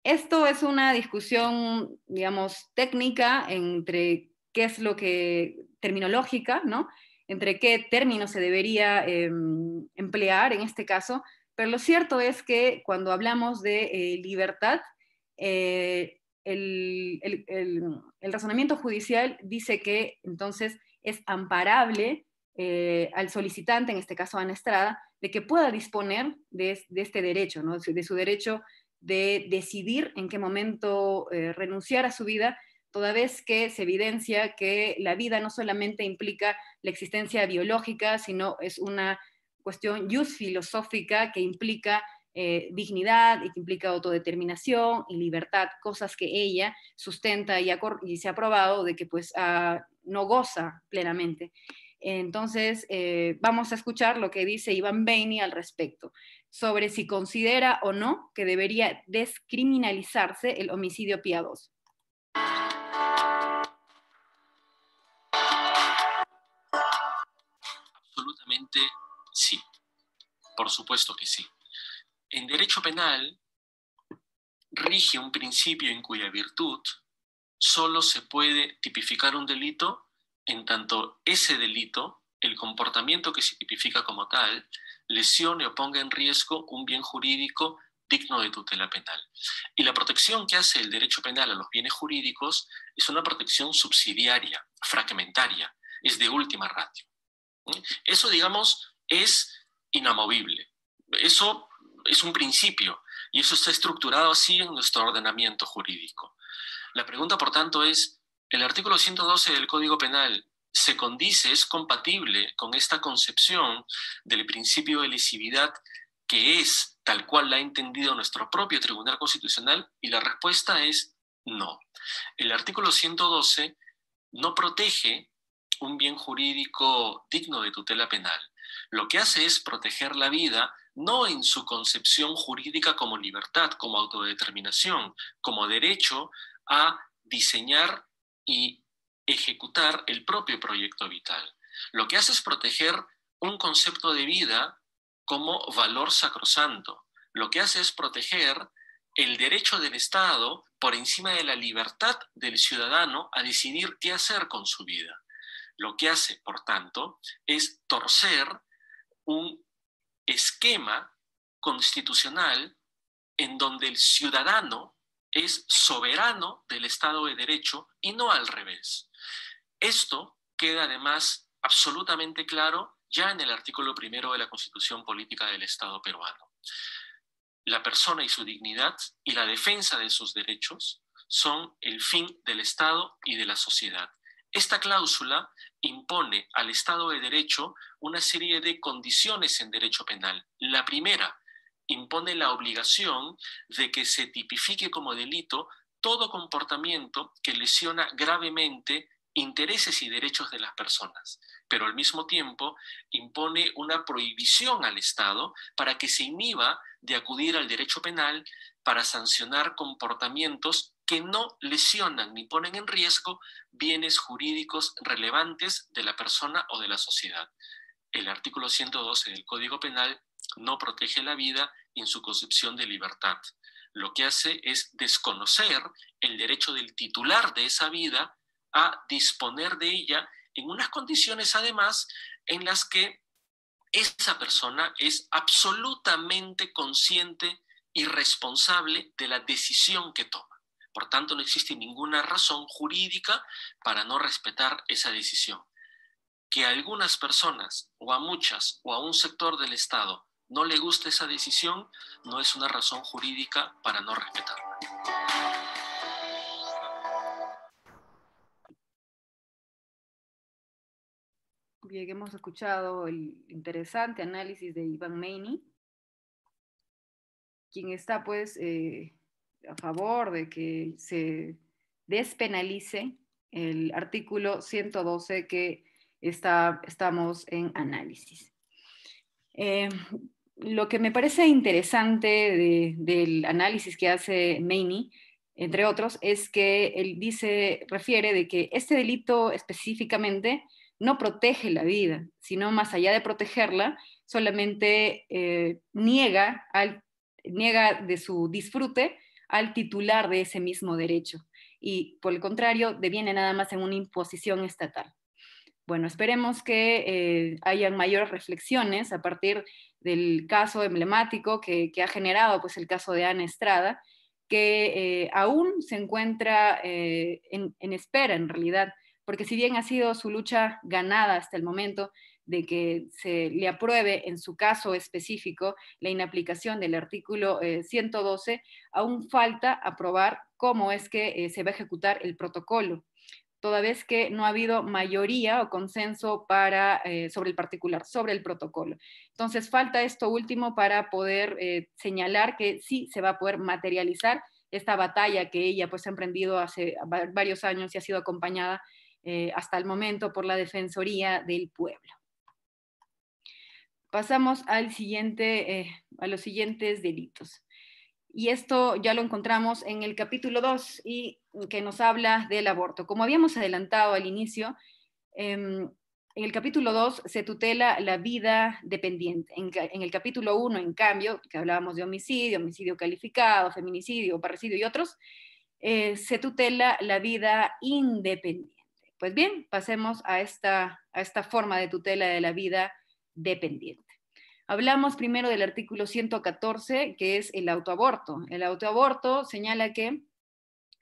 Esto es una discusión, digamos, técnica entre qué es lo que, terminológica, ¿no? Entre qué término se debería em, emplear en este caso, pero lo cierto es que cuando hablamos de eh, libertad, eh, el razonamiento judicial dice que entonces es amparable eh, al solicitante, en este caso a Ana Estrada, de que pueda disponer de, este derecho, de su derecho de decidir en qué momento eh, renunciar a su vida, toda vez que se evidencia que la vida no solamente implica la existencia biológica, sino es una cuestión just filosófica que implica eh, dignidad y que implica autodeterminación y libertad, cosas que ella sustenta y, y se ha probado de que pues ah, no goza plenamente. Entonces, eh, vamos a escuchar lo que dice Iván Baini al respecto sobre si considera o no que debería descriminalizarse el homicidio piadoso. Absolutamente sí, por supuesto que sí en derecho penal rige un principio en cuya virtud solo se puede tipificar un delito en tanto ese delito, el comportamiento que se tipifica como tal, lesione o ponga en riesgo un bien jurídico digno de tutela penal. Y la protección que hace el derecho penal a los bienes jurídicos es una protección subsidiaria, fragmentaria, es de última ratio. Eso, digamos, es inamovible. Eso es un principio y eso está estructurado así en nuestro ordenamiento jurídico. La pregunta, por tanto, es, ¿el artículo 112 del Código Penal se condice, es compatible con esta concepción del principio de lesividad que es tal cual la ha entendido nuestro propio Tribunal Constitucional? Y la respuesta es no. El artículo 112 no protege un bien jurídico digno de tutela penal. Lo que hace es proteger la vida no en su concepción jurídica como libertad, como autodeterminación, como derecho a diseñar y ejecutar el propio proyecto vital. Lo que hace es proteger un concepto de vida como valor sacrosanto. Lo que hace es proteger el derecho del Estado por encima de la libertad del ciudadano a decidir qué hacer con su vida. Lo que hace, por tanto, es torcer un esquema constitucional en donde el ciudadano es soberano del Estado de Derecho y no al revés. Esto queda además absolutamente claro ya en el artículo primero de la Constitución Política del Estado peruano. La persona y su dignidad y la defensa de sus derechos son el fin del Estado y de la sociedad. Esta cláusula impone al Estado de Derecho una serie de condiciones en derecho penal. La primera, impone la obligación de que se tipifique como delito todo comportamiento que lesiona gravemente intereses y derechos de las personas, pero al mismo tiempo impone una prohibición al Estado para que se inhiba de acudir al derecho penal para sancionar comportamientos que no lesionan ni ponen en riesgo bienes jurídicos relevantes de la persona o de la sociedad. El artículo 112 del Código Penal no protege la vida en su concepción de libertad. Lo que hace es desconocer el derecho del titular de esa vida a disponer de ella en unas condiciones además en las que esa persona es absolutamente consciente y responsable de la decisión que toma. Por tanto, no existe ninguna razón jurídica para no respetar esa decisión. Que a algunas personas o a muchas o a un sector del Estado no le guste esa decisión no es una razón jurídica para no respetarla. Bien, hemos escuchado el interesante análisis de Iván Meini, quien está pues eh, a favor de que se despenalice el artículo 112 que estamos en análisis. Eh, lo que me parece interesante del análisis que hace Meini, entre otros, es que él dice, refiere de que este delito específicamente no protege la vida, sino más allá de protegerla, solamente eh, niega, al, niega de su disfrute al titular de ese mismo derecho y por el contrario deviene nada más en una imposición estatal. Bueno, esperemos que eh, hayan mayores reflexiones a partir del caso emblemático que, ha generado pues, el caso de Ana Estrada, que eh, aún se encuentra eh, en espera en realidad, porque si bien ha sido su lucha ganada hasta el momento, de que se le apruebe en su caso específico la inaplicación del artículo 112, eh, aún falta aprobar cómo es que eh, se va a ejecutar el protocolo toda vez que no ha habido mayoría o consenso para, eh, sobre el particular, sobre el protocolo. Entonces, falta esto último para poder señalar que sí se va a poder materializar esta batalla que ella pues, ha emprendido hace varios años y ha sido acompañada hasta el momento por la Defensoría del Pueblo pasamos al siguiente, eh, a los siguientes delitos. Y esto ya lo encontramos en el capítulo 2 y que nos habla del aborto. Como habíamos adelantado al inicio, em, en el capítulo 2 se tutela la vida dependiente. En, el capítulo 1, en cambio, que hablábamos de homicidio, homicidio calificado, feminicidio, parricidio y otros, eh, se tutela la vida independiente. Pues bien, pasemos a esta, a esta forma de tutela de la vida dependiente. Hablamos primero del artículo 114, que es el autoaborto. El autoaborto señala que,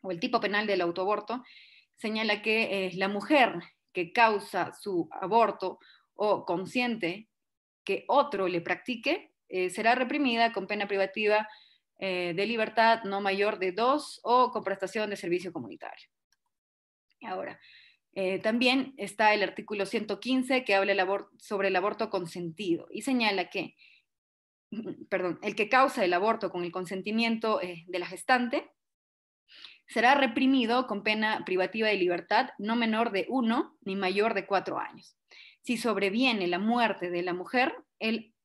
o el tipo penal del autoaborto, señala que es la mujer que causa su aborto o consiente que otro le practique, eh, será reprimida con pena privativa eh, de libertad no mayor de dos o con prestación de servicio comunitario. Ahora, eh, también está el artículo 115 que habla sobre el aborto consentido y señala que, el que causa el aborto con el consentimiento eh, de la gestante será reprimido con pena privativa de libertad no menor de uno ni mayor de cuatro años. Si sobreviene la muerte de la mujer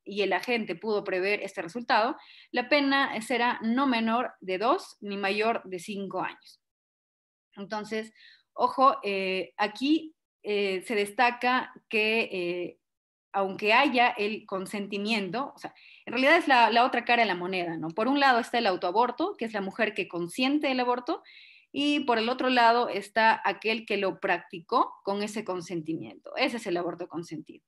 y el agente pudo prever este resultado, la pena será no menor de dos ni mayor de cinco años. Entonces, Ojo, eh, aquí eh, se destaca que eh, aunque haya el consentimiento, o sea, en realidad es la, la, otra cara de la moneda, ¿no? Por un lado está el autoaborto, que es la mujer que consiente el aborto, y por el otro lado está aquel que lo practicó con ese consentimiento. Ese es el aborto consentido.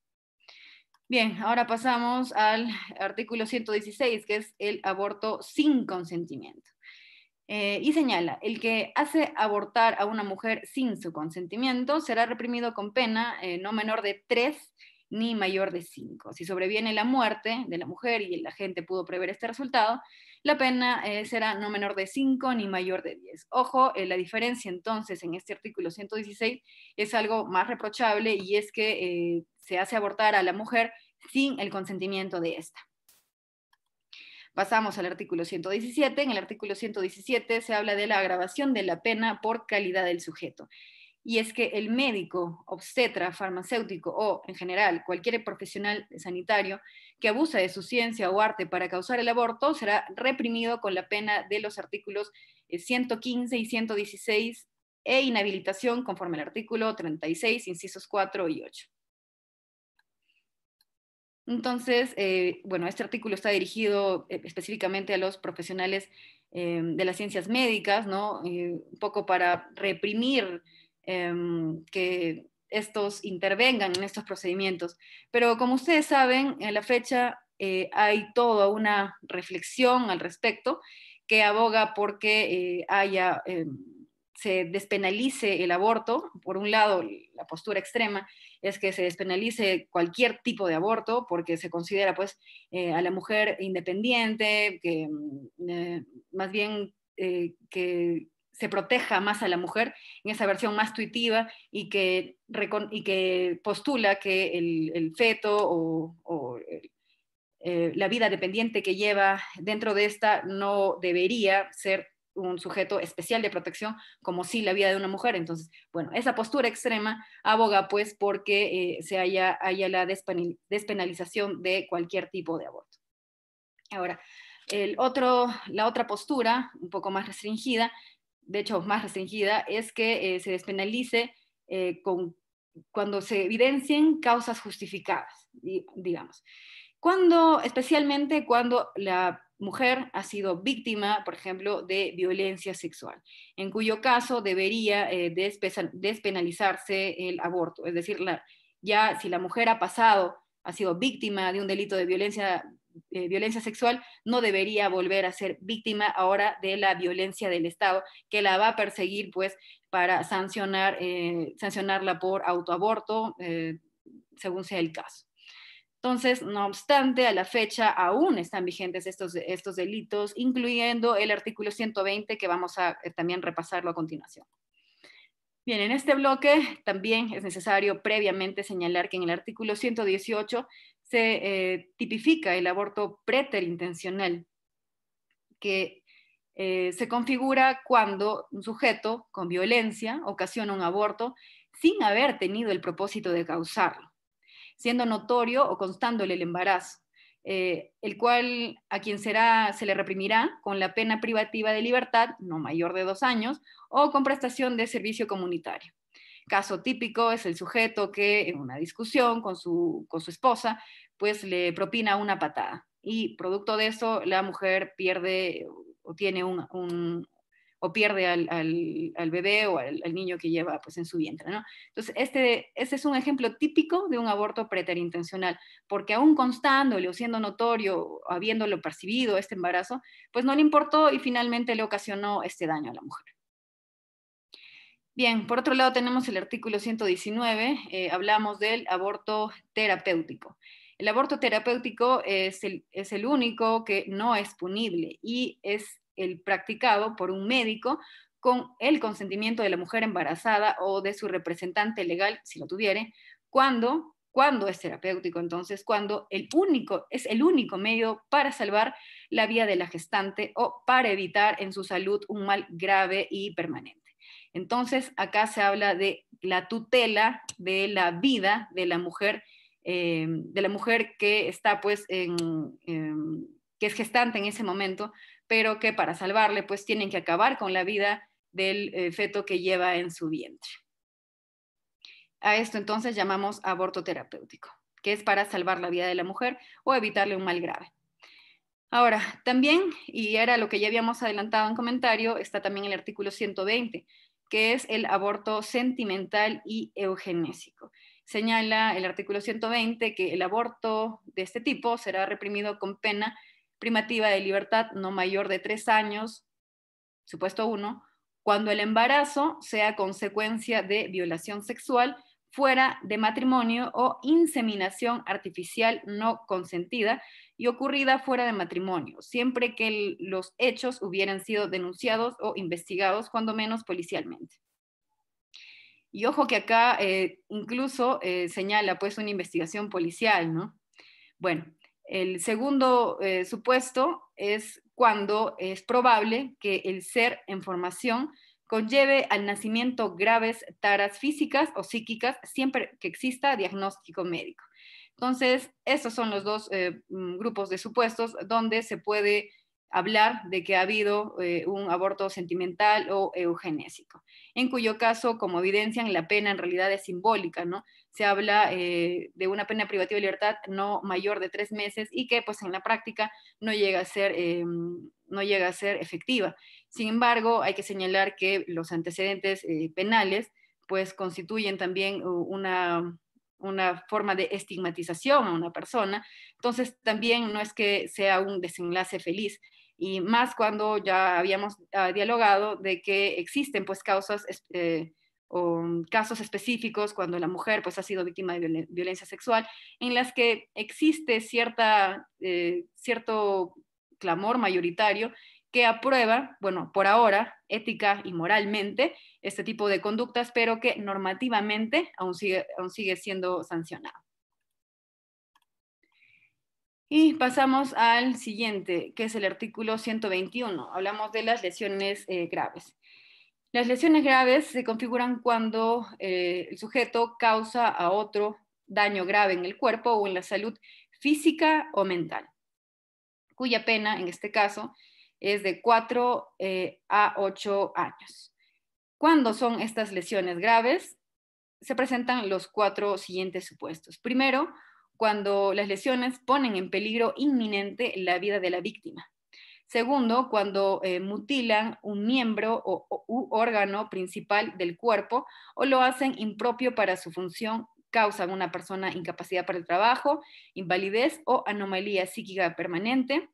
Bien, ahora pasamos al artículo 116, que es el aborto sin consentimiento. Eh, y señala, el que hace abortar a una mujer sin su consentimiento será reprimido con pena eh, no menor de tres ni mayor de 5. Si sobreviene la muerte de la mujer y la gente pudo prever este resultado, la pena eh, será no menor de 5 ni mayor de 10. Ojo, la diferencia entonces en este artículo 116 es algo más reprochable y es que se hace abortar a la mujer sin el consentimiento de esta. Pasamos al artículo 117. En el artículo 117 se habla de la agravación de la pena por calidad del sujeto. Y es que el médico, obstetra, farmacéutico o, en general, cualquier profesional sanitario que abusa de su ciencia o arte para causar el aborto será reprimido con la pena de los artículos 115 eh, y 116 e inhabilitación conforme al artículo 36, incisos 4 y 8. Entonces, eh, bueno, este artículo está dirigido eh, específicamente a los profesionales eh, de las ciencias médicas, ¿no? un poco para reprimir que estos intervengan en estos procedimientos. Pero como ustedes saben, en la fecha hay toda una reflexión al respecto que aboga porque haya em, se despenalice el aborto, por un lado la postura extrema es que se despenalice cualquier tipo de aborto porque se considera pues eh, a la mujer independiente, que mm, eh, más bien eh, que se proteja más a la mujer en esa versión más intuitiva y que, y que postula que el, feto o, o la vida dependiente que lleva dentro de esta no debería ser un sujeto especial de protección como si la vida de una mujer. Entonces, bueno, esa postura extrema aboga pues porque eh, se haya, haya la despenalización de cualquier tipo de aborto. Ahora, el otro, la otra postura, un poco más restringida, de hecho más restringida, es que eh, se despenalice eh, con, cuando se evidencien causas justificadas, digamos. Cuando, especialmente cuando la mujer ha sido víctima, por ejemplo, de violencia sexual, en cuyo caso debería eh, despenalizarse el aborto. Es decir, ya si la mujer ha pasado, ha sido víctima de un delito de eh, violencia, sexual, no debería volver a ser víctima ahora de la violencia del Estado, que la va a perseguir pues para eh, sancionarla por autoaborto, según sea el caso. Entonces, no obstante, a la fecha aún están vigentes estos, estos delitos, incluyendo el artículo 120 que vamos a eh, también repasarlo a continuación. Bien, en este bloque también es necesario previamente señalar que en el artículo 118 se eh, tipifica el aborto preterintencional, que eh, se configura cuando un sujeto con violencia ocasiona un aborto sin haber tenido el propósito de causarlo siendo notorio o constándole el embarazo, eh, el cual a quien será, se le reprimirá con la pena privativa de libertad, no mayor de dos años, o con prestación de servicio comunitario. Caso típico es el sujeto que en una discusión con su, esposa, pues le propina una patada y producto de eso la mujer pierde o tiene un, o pierde al, bebé o al, niño que lleva pues, en su vientre. Entonces, este, es un ejemplo típico de un aborto preterintencional, porque aún constándole o siendo notorio, habiéndolo percibido este embarazo, pues no le importó y finalmente le ocasionó este daño a la mujer. Bien, por otro lado tenemos el artículo 119, eh, hablamos del aborto terapéutico. El aborto terapéutico es el, es el, único que no es punible y es el practicado por un médico con el consentimiento de la mujer embarazada o de su representante legal, si lo tuviere, cuando, cuando es terapéutico, entonces, cuando el único, es el único medio para salvar la vida de la gestante o para evitar en su salud un mal grave y permanente. Entonces, acá se habla de la tutela de la vida de la mujer, eh, de la mujer que está pues en, em, que es gestante en ese momento pero que para salvarle pues tienen que acabar con la vida del eh, feto que lleva en su vientre. A esto entonces llamamos aborto terapéutico, que es para salvar la vida de la mujer o evitarle un mal grave. Ahora, también, y era lo que ya habíamos adelantado en comentario, está también el artículo 120, que es el aborto sentimental y eugenésico. Señala el artículo 120 que el aborto de este tipo será reprimido con pena primativa de libertad no mayor de tres años, supuesto uno, cuando el embarazo sea consecuencia de violación sexual fuera de matrimonio o inseminación artificial no consentida y ocurrida fuera de matrimonio, siempre que los hechos hubieran sido denunciados o investigados, cuando menos policialmente. Y ojo que acá eh, incluso eh, señala pues una investigación policial, ¿no? Bueno, el segundo eh, supuesto es cuando es probable que el ser en formación conlleve al nacimiento graves taras físicas o psíquicas siempre que exista diagnóstico médico. Entonces, estos son los dos eh, mm, grupos de supuestos donde se puede hablar de que ha habido eh, un aborto sentimental o eugenésico, en cuyo caso, como evidencian, la pena en realidad es simbólica, ¿no? se habla eh, de una pena privativa de libertad no mayor de tres meses y que pues en la práctica no llega a ser, eh, no llega a ser efectiva. Sin embargo, hay que señalar que los antecedentes eh, penales pues constituyen también una, una forma de estigmatización a una persona, entonces también no es que sea un desenlace feliz y más cuando ya habíamos ah, dialogado de que existen pues causas o casos específicos cuando la mujer pues, ha sido víctima de violencia sexual, en las que existe cierta, eh, cierto clamor mayoritario que aprueba, bueno, por ahora, ética y moralmente este tipo de conductas, pero que normativamente aún sigue, aún sigue siendo sancionado. Y pasamos al siguiente, que es el artículo 121. Hablamos de las lesiones eh, graves. Las lesiones graves se configuran cuando eh, el sujeto causa a otro daño grave en el cuerpo o en la salud física o mental, cuya pena en este caso es de 4 eh, a 8 años. ¿Cuándo son estas lesiones graves? Se presentan los cuatro siguientes supuestos. Primero, cuando las lesiones ponen en peligro inminente la vida de la víctima. Segundo, cuando eh, mutilan un miembro o, un órgano principal del cuerpo o lo hacen impropio para su función, causan una persona incapacidad para el trabajo, invalidez o anomalía psíquica permanente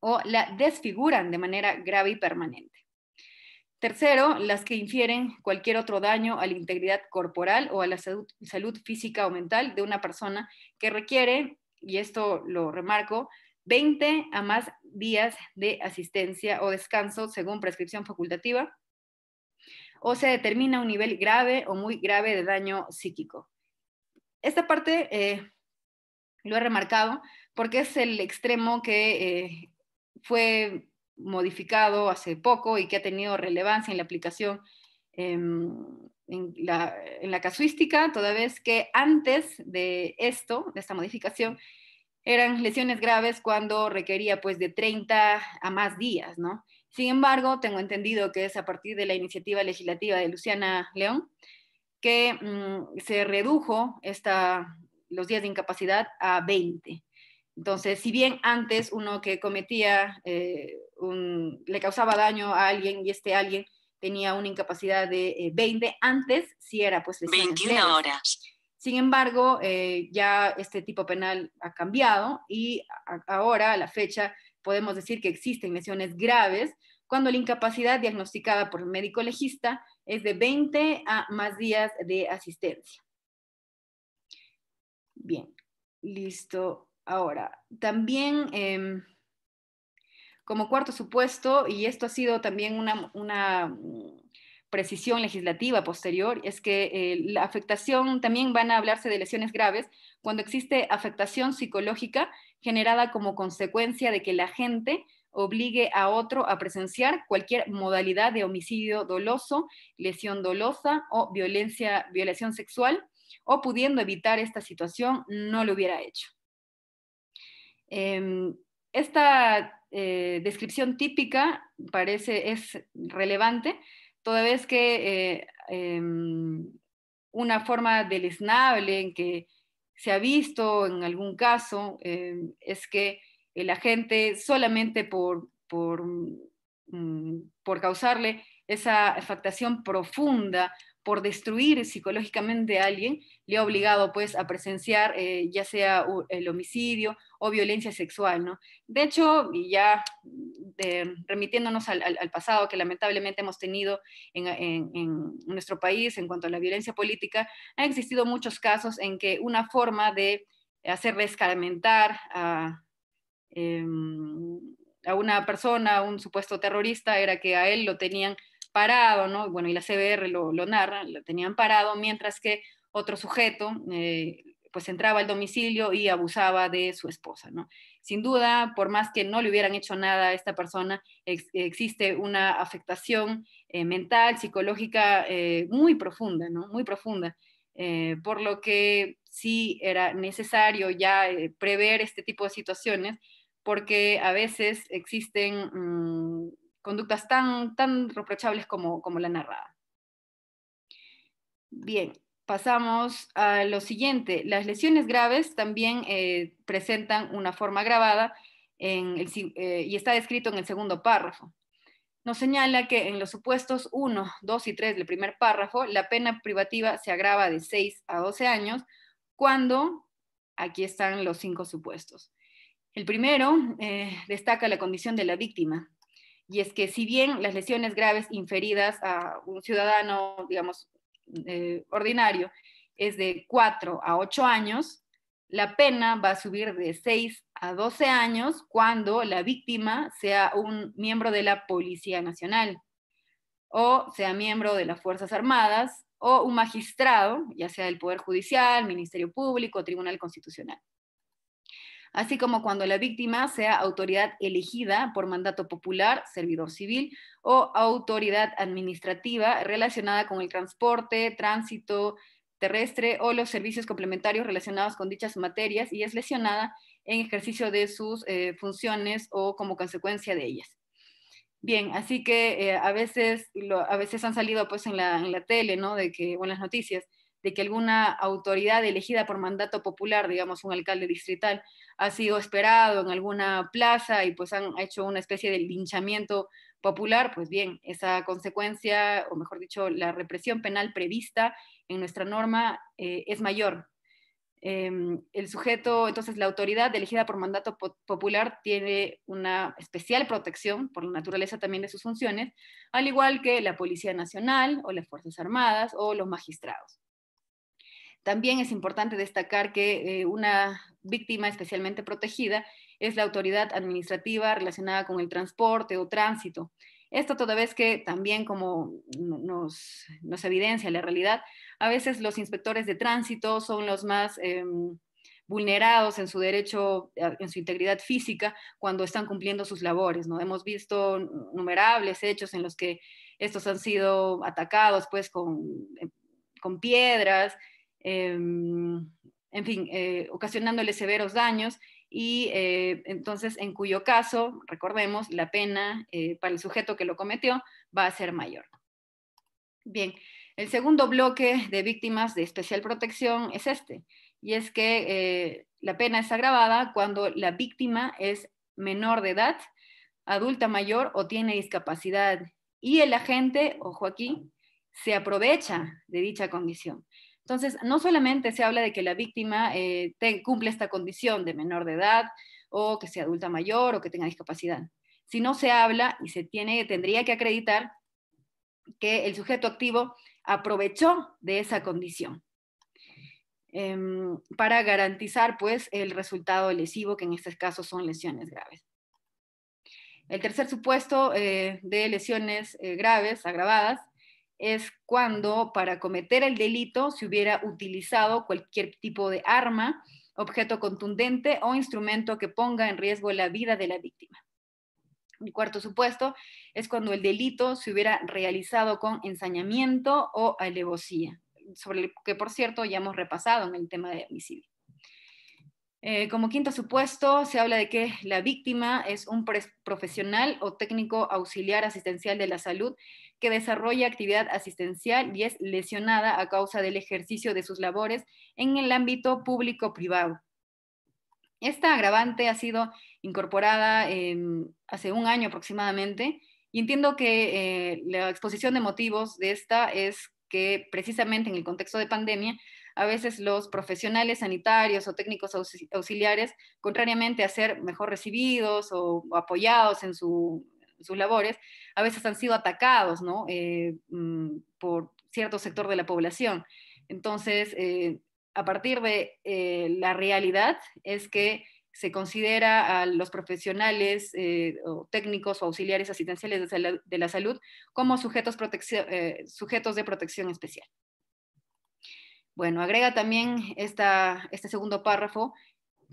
o la desfiguran de manera grave y permanente. Tercero, las que infieren cualquier otro daño a la integridad corporal o a la salud física o mental de una persona que requiere, y esto lo remarco, 20 a más días de asistencia o descanso según prescripción facultativa, o se determina un nivel grave o muy grave de daño psíquico. Esta parte eh, lo he remarcado porque es el extremo que eh, fue modificado hace poco y que ha tenido relevancia en la aplicación em, en, la, en la casuística, toda vez que antes de esto, de esta modificación, eran lesiones graves cuando requería pues de 30 a más días, ¿no? Sin embargo, tengo entendido que es a partir de la iniciativa legislativa de Luciana León que mm, se redujo esta, los días de incapacidad a 20. Entonces, si bien antes uno que cometía, eh, le causaba daño a alguien y este alguien tenía una incapacidad de 20, eh, antes sí era pues lesiones 21 horas. Sin embargo, eh, ya este tipo penal ha cambiado y ahora, a la fecha, podemos decir que existen lesiones graves cuando la incapacidad diagnosticada por el médico legista es de 20 a más días de asistencia. Bien, listo. Ahora, también em, como cuarto supuesto, y esto ha sido también una precisión legislativa posterior es que eh, la afectación, también van a hablarse de lesiones graves, cuando existe afectación psicológica generada como consecuencia de que la gente obligue a otro a presenciar cualquier modalidad de homicidio doloso, lesión dolosa o violencia, violación sexual, o pudiendo evitar esta situación, no lo hubiera hecho. Em, esta eh, descripción típica parece es relevante toda vez que eh, em, una forma deleznable en que se ha visto en algún caso em, es que la gente solamente por, mm, por causarle esa afectación profunda por destruir psicológicamente a alguien, le ha obligado pues a presenciar eh, ya sea el homicidio o violencia sexual, ¿no? De hecho, y ya eh, remitiéndonos al, pasado que lamentablemente hemos tenido en, nuestro país en cuanto a la violencia política, ha existido muchos casos en que una forma de hacer escarmentar a... Em, a una persona, un supuesto terrorista, era que a él lo tenían parado, ¿no? Bueno, y la CBR lo, lo narra, lo tenían parado, mientras que otro sujeto, eh, pues entraba al domicilio y abusaba de su esposa, ¿no? Sin duda, por más que no le hubieran hecho nada a esta persona, existe una afectación eh, mental, psicológica eh, muy profunda, ¿no? Muy profunda, por lo que sí era necesario ya prever este tipo de situaciones, porque a veces existen mm, conductas tan, reprochables como, la narrada. Bien, pasamos a lo siguiente. Las lesiones graves también eh, presentan una forma agravada eh, y está descrito en el segundo párrafo. Nos señala que en los supuestos 1, 2 y 3 del primer párrafo, la pena privativa se agrava de 6 a 12 años cuando, aquí están los cinco supuestos. El primero eh, destaca la condición de la víctima, y es que si bien las lesiones graves inferidas a un ciudadano, digamos, eh, ordinario, es de 4 a 8 años, la pena va a subir de 6 a 12 años cuando la víctima sea un miembro de la Policía Nacional o sea miembro de las Fuerzas Armadas o un magistrado, ya sea del Poder Judicial, Ministerio Público, Tribunal Constitucional así como cuando la víctima sea autoridad elegida por mandato popular, servidor civil o autoridad administrativa relacionada con el transporte, tránsito terrestre o los servicios complementarios relacionados con dichas materias y es lesionada en ejercicio de sus eh, funciones o como consecuencia de ellas. Bien, así que eh, a, veces, a veces han salido pues en la, tele, ¿no? De que, buenas noticias, de que alguna autoridad elegida por mandato popular, digamos un alcalde distrital, ha sido esperado en alguna plaza y pues han hecho una especie de linchamiento popular, pues bien, esa consecuencia, o mejor dicho, la represión penal prevista en nuestra norma eh, es mayor. Em, el sujeto, entonces la autoridad elegida por mandato popular tiene una especial protección por la naturaleza también de sus funciones, al igual que la Policía Nacional o las Fuerzas Armadas o los magistrados. También es importante destacar que eh, una víctima especialmente protegida es la autoridad administrativa relacionada con el transporte o tránsito. Esto toda vez que también, como nos, evidencia la realidad, a veces los inspectores de tránsito son los más em, vulnerados en su derecho, en su integridad física, cuando están cumpliendo sus labores. ¿no? Hemos visto numerables hechos en los que estos han sido atacados pues, con, em, con piedras, Em, en fin, eh, ocasionándole severos daños y eh, entonces en cuyo caso, recordemos, la pena eh, para el sujeto que lo cometió va a ser mayor. Bien, el segundo bloque de víctimas de especial protección es este, y es que la pena es agravada cuando la víctima es menor de edad, adulta mayor o tiene discapacidad y el agente, ojo aquí, se aprovecha de dicha condición. Entonces, no solamente se habla de que la víctima eh, cumple esta condición de menor de edad o que sea adulta mayor o que tenga discapacidad, sino se habla y se tiene, tendría que acreditar que el sujeto activo aprovechó de esa condición em, para garantizar pues, el resultado lesivo, que en este caso son lesiones graves. El tercer supuesto eh, de lesiones eh, graves, agravadas, es cuando para cometer el delito se hubiera utilizado cualquier tipo de arma, objeto contundente o instrumento que ponga en riesgo la vida de la víctima. El cuarto supuesto es cuando el delito se hubiera realizado con ensañamiento o alevosía, sobre que, por cierto, ya hemos repasado en el tema de homicidio. Eh, como quinto supuesto, se habla de que la víctima es un profesional o técnico auxiliar asistencial de la salud que desarrolla actividad asistencial y es lesionada a causa del ejercicio de sus labores en el ámbito público-privado. Esta agravante ha sido incorporada em, hace un año aproximadamente y entiendo que eh, la exposición de motivos de esta es que precisamente en el contexto de pandemia, a veces los profesionales sanitarios o técnicos auxiliares, contrariamente a ser mejor recibidos o apoyados en su sus labores, a veces han sido atacados ¿no? Eh, mm, por cierto sector de la población. Entonces, eh, a partir de eh, la realidad es que se considera a los profesionales o técnicos o auxiliares asistenciales de, la salud como sujetos, sujetos, de protección especial. Bueno, agrega también este segundo párrafo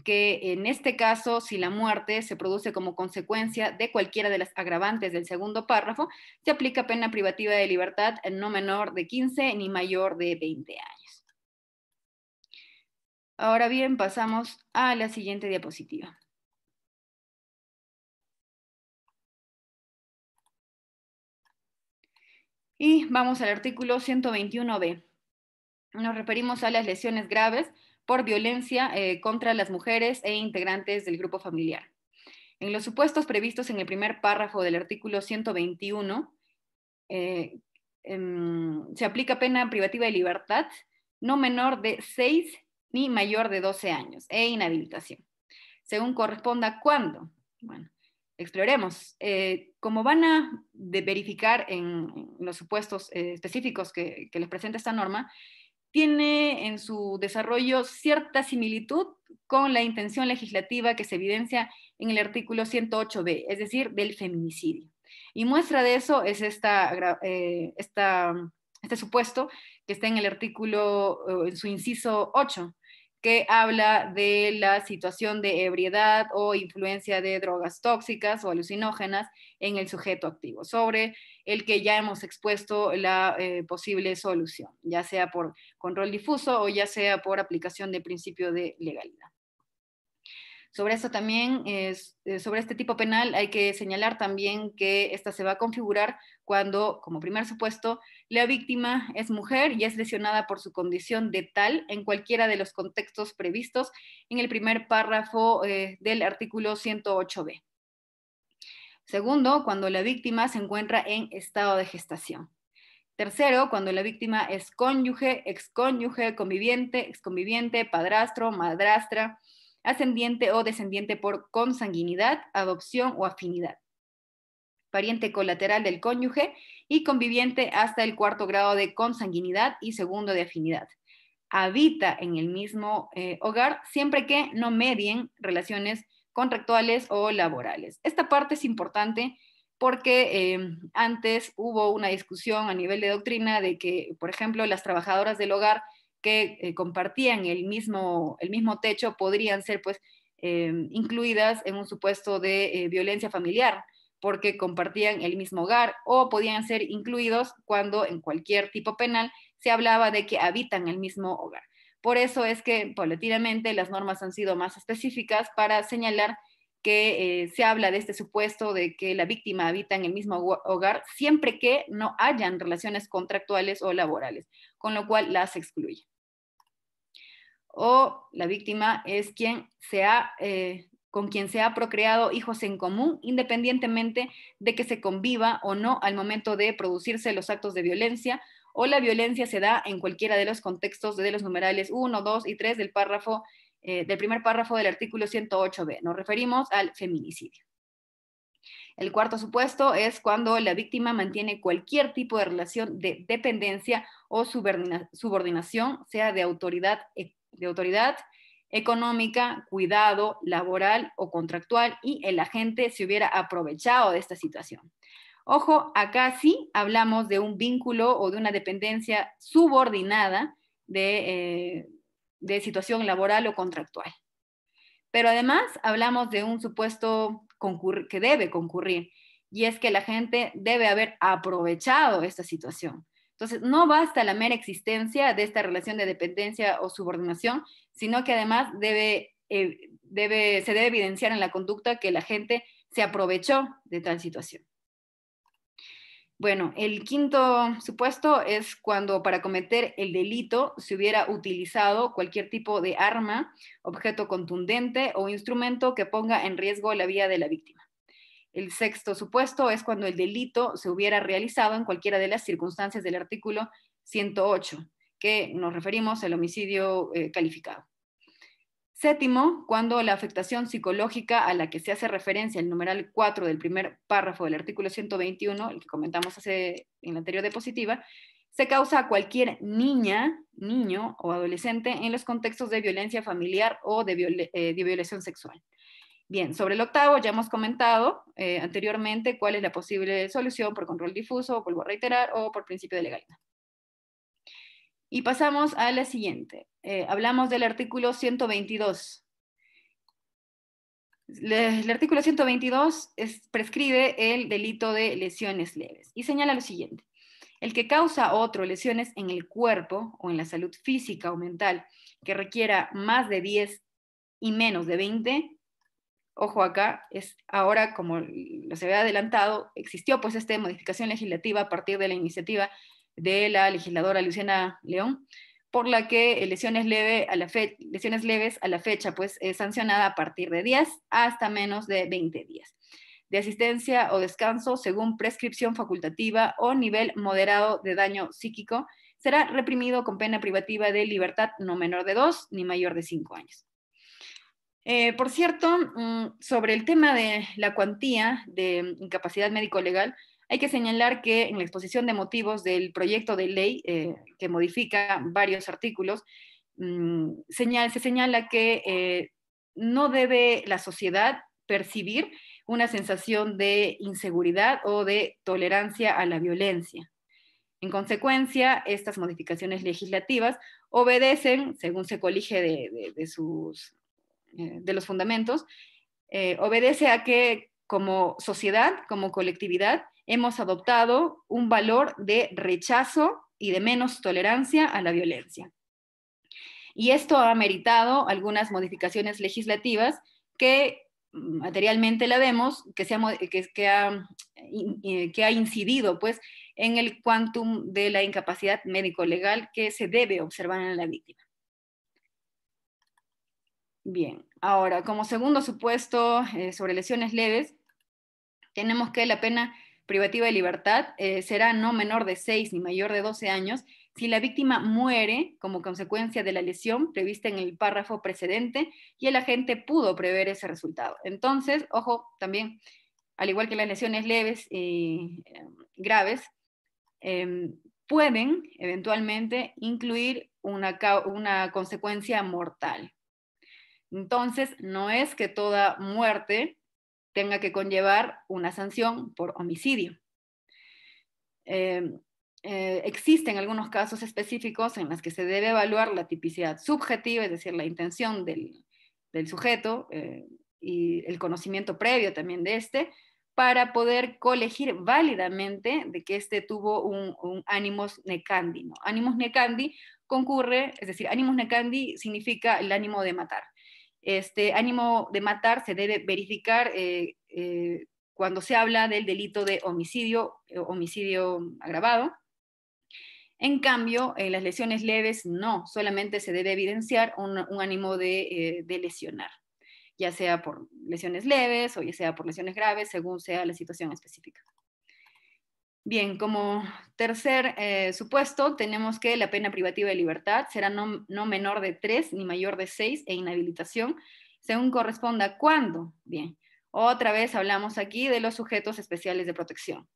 que en este caso, si la muerte se produce como consecuencia de cualquiera de las agravantes del segundo párrafo, se aplica pena privativa de libertad en no menor de 15 ni mayor de 20 años. Ahora bien, pasamos a la siguiente diapositiva. Y vamos al artículo 121b. Nos referimos a las lesiones graves por violencia eh, contra las mujeres e integrantes del grupo familiar. En los supuestos previstos en el primer párrafo del artículo 121, eh, em, se aplica pena privativa de libertad no menor de 6 ni mayor de 12 años e inhabilitación, según corresponda cuándo. Bueno, exploremos. Eh, como van a verificar en, los supuestos específicos que, les presenta esta norma, tiene en su desarrollo cierta similitud con la intención legislativa que se evidencia en el artículo 108b, es decir, del feminicidio. Y muestra de eso es esta, eh, este supuesto que está en el artículo, eh, en su inciso 8, que habla de la situación de ebriedad o influencia de drogas tóxicas o alucinógenas en el sujeto activo, sobre el que ya hemos expuesto la eh, posible solución, ya sea por control difuso o ya sea por aplicación de principio de legalidad. Sobre eso también, eh, sobre este tipo penal, hay que señalar también que esta se va a configurar cuando, como primer supuesto, la víctima es mujer y es lesionada por su condición de tal en cualquiera de los contextos previstos en el primer párrafo eh, del artículo 108b. Segundo, cuando la víctima se encuentra en estado de gestación. Tercero, cuando la víctima es cónyuge, excónyuge, conviviente, exconviviente, padrastro, madrastra, ascendiente o descendiente por consanguinidad, adopción o afinidad, pariente colateral del cónyuge y conviviente hasta el cuarto grado de consanguinidad y segundo de afinidad. Habita en el mismo eh, hogar siempre que no medien relaciones contractuales o laborales. Esta parte es importante porque em, antes hubo una discusión a nivel de doctrina de que, por ejemplo, las trabajadoras del hogar que eh, compartían el mismo, el mismo techo podrían ser pues em, incluidas en un supuesto de eh, violencia familiar porque compartían el mismo hogar o podían ser incluidos cuando en cualquier tipo penal se hablaba de que habitan el mismo hogar. Por eso es que paulatinamente las normas han sido más específicas para señalar que eh, se habla de este supuesto de que la víctima habita en el mismo hogar siempre que no hayan relaciones contractuales o laborales, con lo cual las excluye o la víctima es quien se eh, con quien se ha procreado hijos en común, independientemente de que se conviva o no al momento de producirse los actos de violencia, o la violencia se da en cualquiera de los contextos de los numerales 1, 2 y 3 del párrafo, eh, del primer párrafo del artículo 108b. Nos referimos al feminicidio. El cuarto supuesto es cuando la víctima mantiene cualquier tipo de relación de dependencia o subordinación, sea de autoridad de autoridad económica, cuidado, laboral o contractual y el agente se hubiera aprovechado de esta situación. Ojo, acá sí hablamos de un vínculo o de una dependencia subordinada de, eh, de situación laboral o contractual. Pero además hablamos de un supuesto que debe concurrir y es que la gente debe haber aprovechado esta situación. Entonces, no basta la mera existencia de esta relación de dependencia o subordinación, sino que además eh, se debe evidenciar en la conducta que la gente se aprovechó de tal situación. Bueno, el quinto supuesto es cuando para cometer el delito se hubiera utilizado cualquier tipo de arma, objeto contundente o instrumento que ponga en riesgo la vida de la víctima. El sexto supuesto es cuando el delito se hubiera realizado en cualquiera de las circunstancias del artículo 108, que nos referimos al homicidio eh, calificado. Séptimo, cuando la afectación psicológica a la que se hace referencia el numeral 4 del primer párrafo del artículo 121, el que comentamos hace, en la anterior diapositiva, se causa a cualquier niña, niño o adolescente en los contextos de violencia familiar o de eh, violación sexual. Bien, sobre el octavo ya hemos comentado eh, anteriormente cuál es la posible solución por control difuso, vuelvo a reiterar o por principio de legalidad. Y pasamos a la siguiente. Eh, hablamos del artículo 122. el artículo 122 prescribe el delito de lesiones leves y señala lo siguiente. El que causa otro lesiones en el cuerpo o en la salud física o mental que requiera más de 10 y menos de 20 ojo acá, es ahora como se ve adelantado, existió pues esta modificación legislativa a partir de la iniciativa de la legisladora Luciana León, por la que eh, lesiones, a la lesiones leves a la fecha pues es sancionada a partir de 10 hasta menos de 20 días de asistencia o descanso según prescripción facultativa o nivel moderado de daño psíquico, será reprimido con pena privativa de libertad no menor de 2 ni mayor de 5 años. Eh, por cierto, mm, sobre el tema de la cuantía de incapacidad médico-legal, hay que señalar que en la exposición de motivos del proyecto de ley eh, que modifica varios artículos, mm, se señala que eh, no debe la sociedad percibir una sensación de inseguridad o de tolerancia a la violencia. En consecuencia, estas modificaciones legislativas obedecen, según se colige de sus eh, de los fundamentos, eh, obedece a que como sociedad, como colectividad, hemos adoptado un valor de rechazo y de menos tolerancia a la violencia. Y esto ha meritado algunas modificaciones legislativas que materialmente la vemos, que, ha, que, eh, que ha incidido pues, en el quantum de la incapacidad médico-legal que se debe observar en la víctima. Bien, ahora como segundo supuesto eh, sobre lesiones leves, tenemos que la pena privativa de libertad eh, será no menor de 6 ni mayor de 12 años si la víctima muere como consecuencia de la lesión prevista en el párrafo precedente y el agente pudo prever ese resultado. Entonces, ojo, también, al igual que las lesiones leves y eh, graves, em, pueden eventualmente incluir una consecuencia mortal. Entonces, no es que toda muerte tenga que conllevar una sanción por homicidio. Em, eh, existen algunos casos específicos en los que se debe evaluar la tipicidad subjetiva, es decir, la intención del, sujeto eh, y el conocimiento previo también de este, para poder colegir válidamente de que este tuvo un, ánimos animus necandi. ¿no? Animus necandi concurre, es decir, ánimos necandi significa el ánimo de matar. Este ánimo de matar se debe verificar eh, eh, cuando se habla del delito de homicidio, eh, homicidio agravado. En cambio, en las lesiones leves no, solamente se debe evidenciar un, ánimo de lesionar ya sea por lesiones leves o ya sea por lesiones graves, según sea la situación específica. Bien, como tercer eh, supuesto, tenemos que la pena privativa de libertad será no, menor de tres ni mayor de seis e inhabilitación según corresponda cuándo Bien, otra vez hablamos aquí de los sujetos especiales de protección,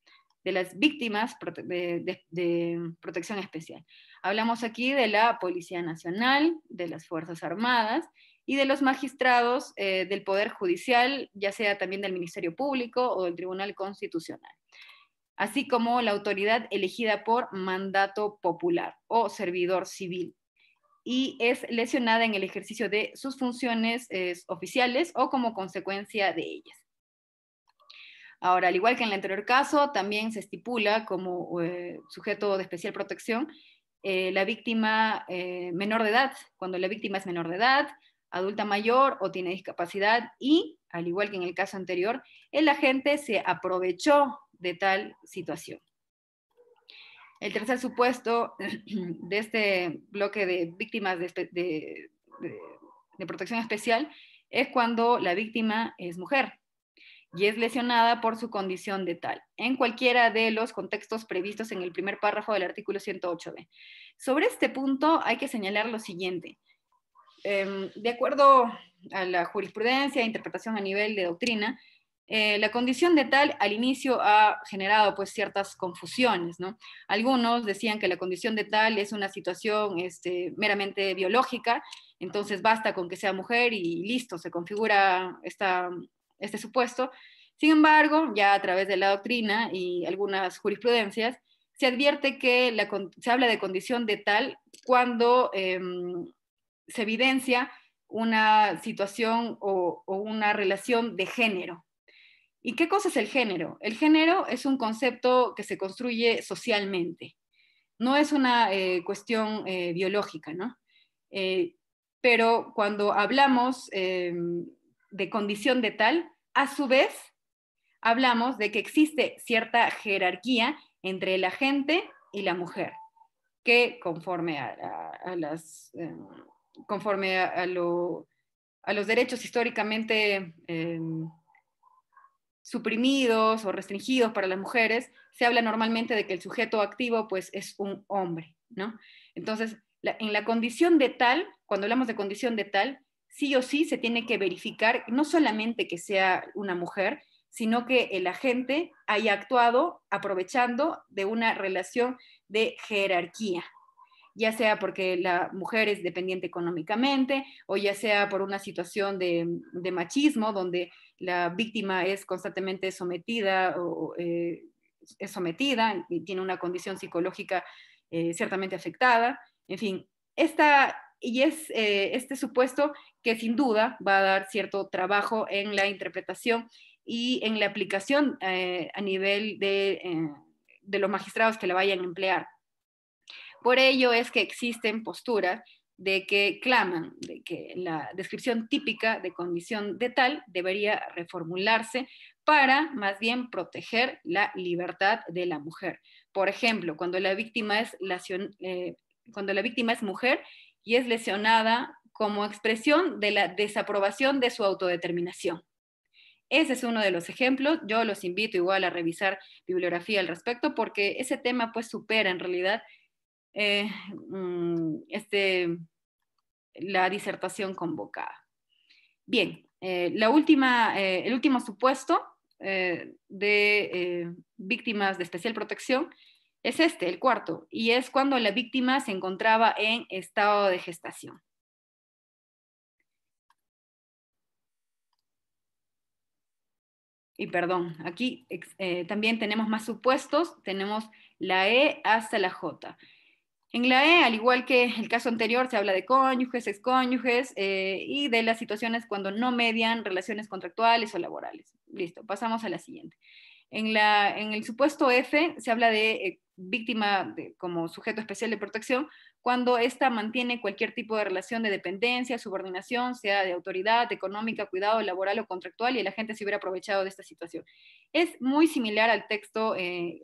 de las víctimas de, protección especial. Hablamos aquí de la Policía Nacional, de las Fuerzas Armadas y de los magistrados eh, del Poder Judicial, ya sea también del Ministerio Público o del Tribunal Constitucional así como la autoridad elegida por mandato popular o servidor civil y es lesionada en el ejercicio de sus funciones oficiales o como consecuencia de ellas. Ahora, al igual que en el anterior caso, también se estipula como eh, sujeto de especial protección eh, la víctima eh, menor de edad, cuando la víctima es menor de edad, adulta mayor o tiene discapacidad y, al igual que en el caso anterior, el agente se aprovechó de tal situación. El tercer supuesto de este bloque de víctimas de, protección especial es cuando la víctima es mujer y es lesionada por su condición de tal, en cualquiera de los contextos previstos en el primer párrafo del artículo 108b. Sobre este punto hay que señalar lo siguiente. Em, de acuerdo a la jurisprudencia e interpretación a nivel de doctrina, eh, la condición de tal al inicio ha generado pues ciertas confusiones, Algunos decían que la condición de tal es una situación este, meramente biológica, entonces basta con que sea mujer y listo, se configura este supuesto. Sin embargo, ya a través de la doctrina y algunas jurisprudencias, se advierte que se habla de condición de tal cuando em, se evidencia una situación o, una relación de género, ¿Y qué cosa es el género? El género es un concepto que se construye socialmente, no es una eh, cuestión eh, biológica, ¿no? Eh, pero cuando hablamos de condición de tal, a su vez, hablamos de que existe cierta jerarquía entre la gente y la mujer, que conforme a, los derechos históricamente suprimidos o restringidos para las mujeres, se habla normalmente de que el sujeto activo pues es un hombre, ¿no? Entonces, en la condición de tal, cuando hablamos de condición de tal, sí o sí se tiene que verificar no solamente que sea una mujer, sino que el agente haya actuado aprovechando de una relación de jerarquía, ya sea porque la mujer es dependiente económicamente o ya sea por una situación de, de machismo donde la víctima es constantemente sometida o eh, es sometida y tiene una condición psicológica eh, ciertamente afectada. En fin, esta, y es eh, este supuesto que sin duda va a dar cierto trabajo en la interpretación y en la aplicación a nivel de, de los magistrados que la vayan a emplear. Por ello es que existen posturas de que claman de que la descripción típica de condición de tal debería reformularse para más bien proteger la libertad de la mujer. Por ejemplo, cuando la víctima es, eh, cuando la víctima es mujer y es lesionada como expresión de la desaprobación de su autodeterminación. Ese es uno de los ejemplos. Yo los invito igual a revisar bibliografía al respecto porque ese tema pues supera en realidad eh, mm, este, la disertación convocada. Bien, eh, última, eh, el último supuesto de víctimas de especial protección es este, el cuarto, y es cuando la víctima se encontraba en estado de gestación. y perdón, aquí también tenemos más supuestos, tenemos la E hasta la J. En la E, al igual que el caso anterior, se habla de cónyuges, excónyuges eh, y de las situaciones cuando no median relaciones contractuales o laborales. Listo, pasamos a la siguiente. En, el supuesto F se habla de eh, víctima como sujeto especial de protección cuando ésta mantiene cualquier tipo de relación de dependencia, subordinación, sea de autoridad, económica, cuidado, laboral o contractual, y la gente se hubiera aprovechado de esta situación. Es muy similar al texto eh,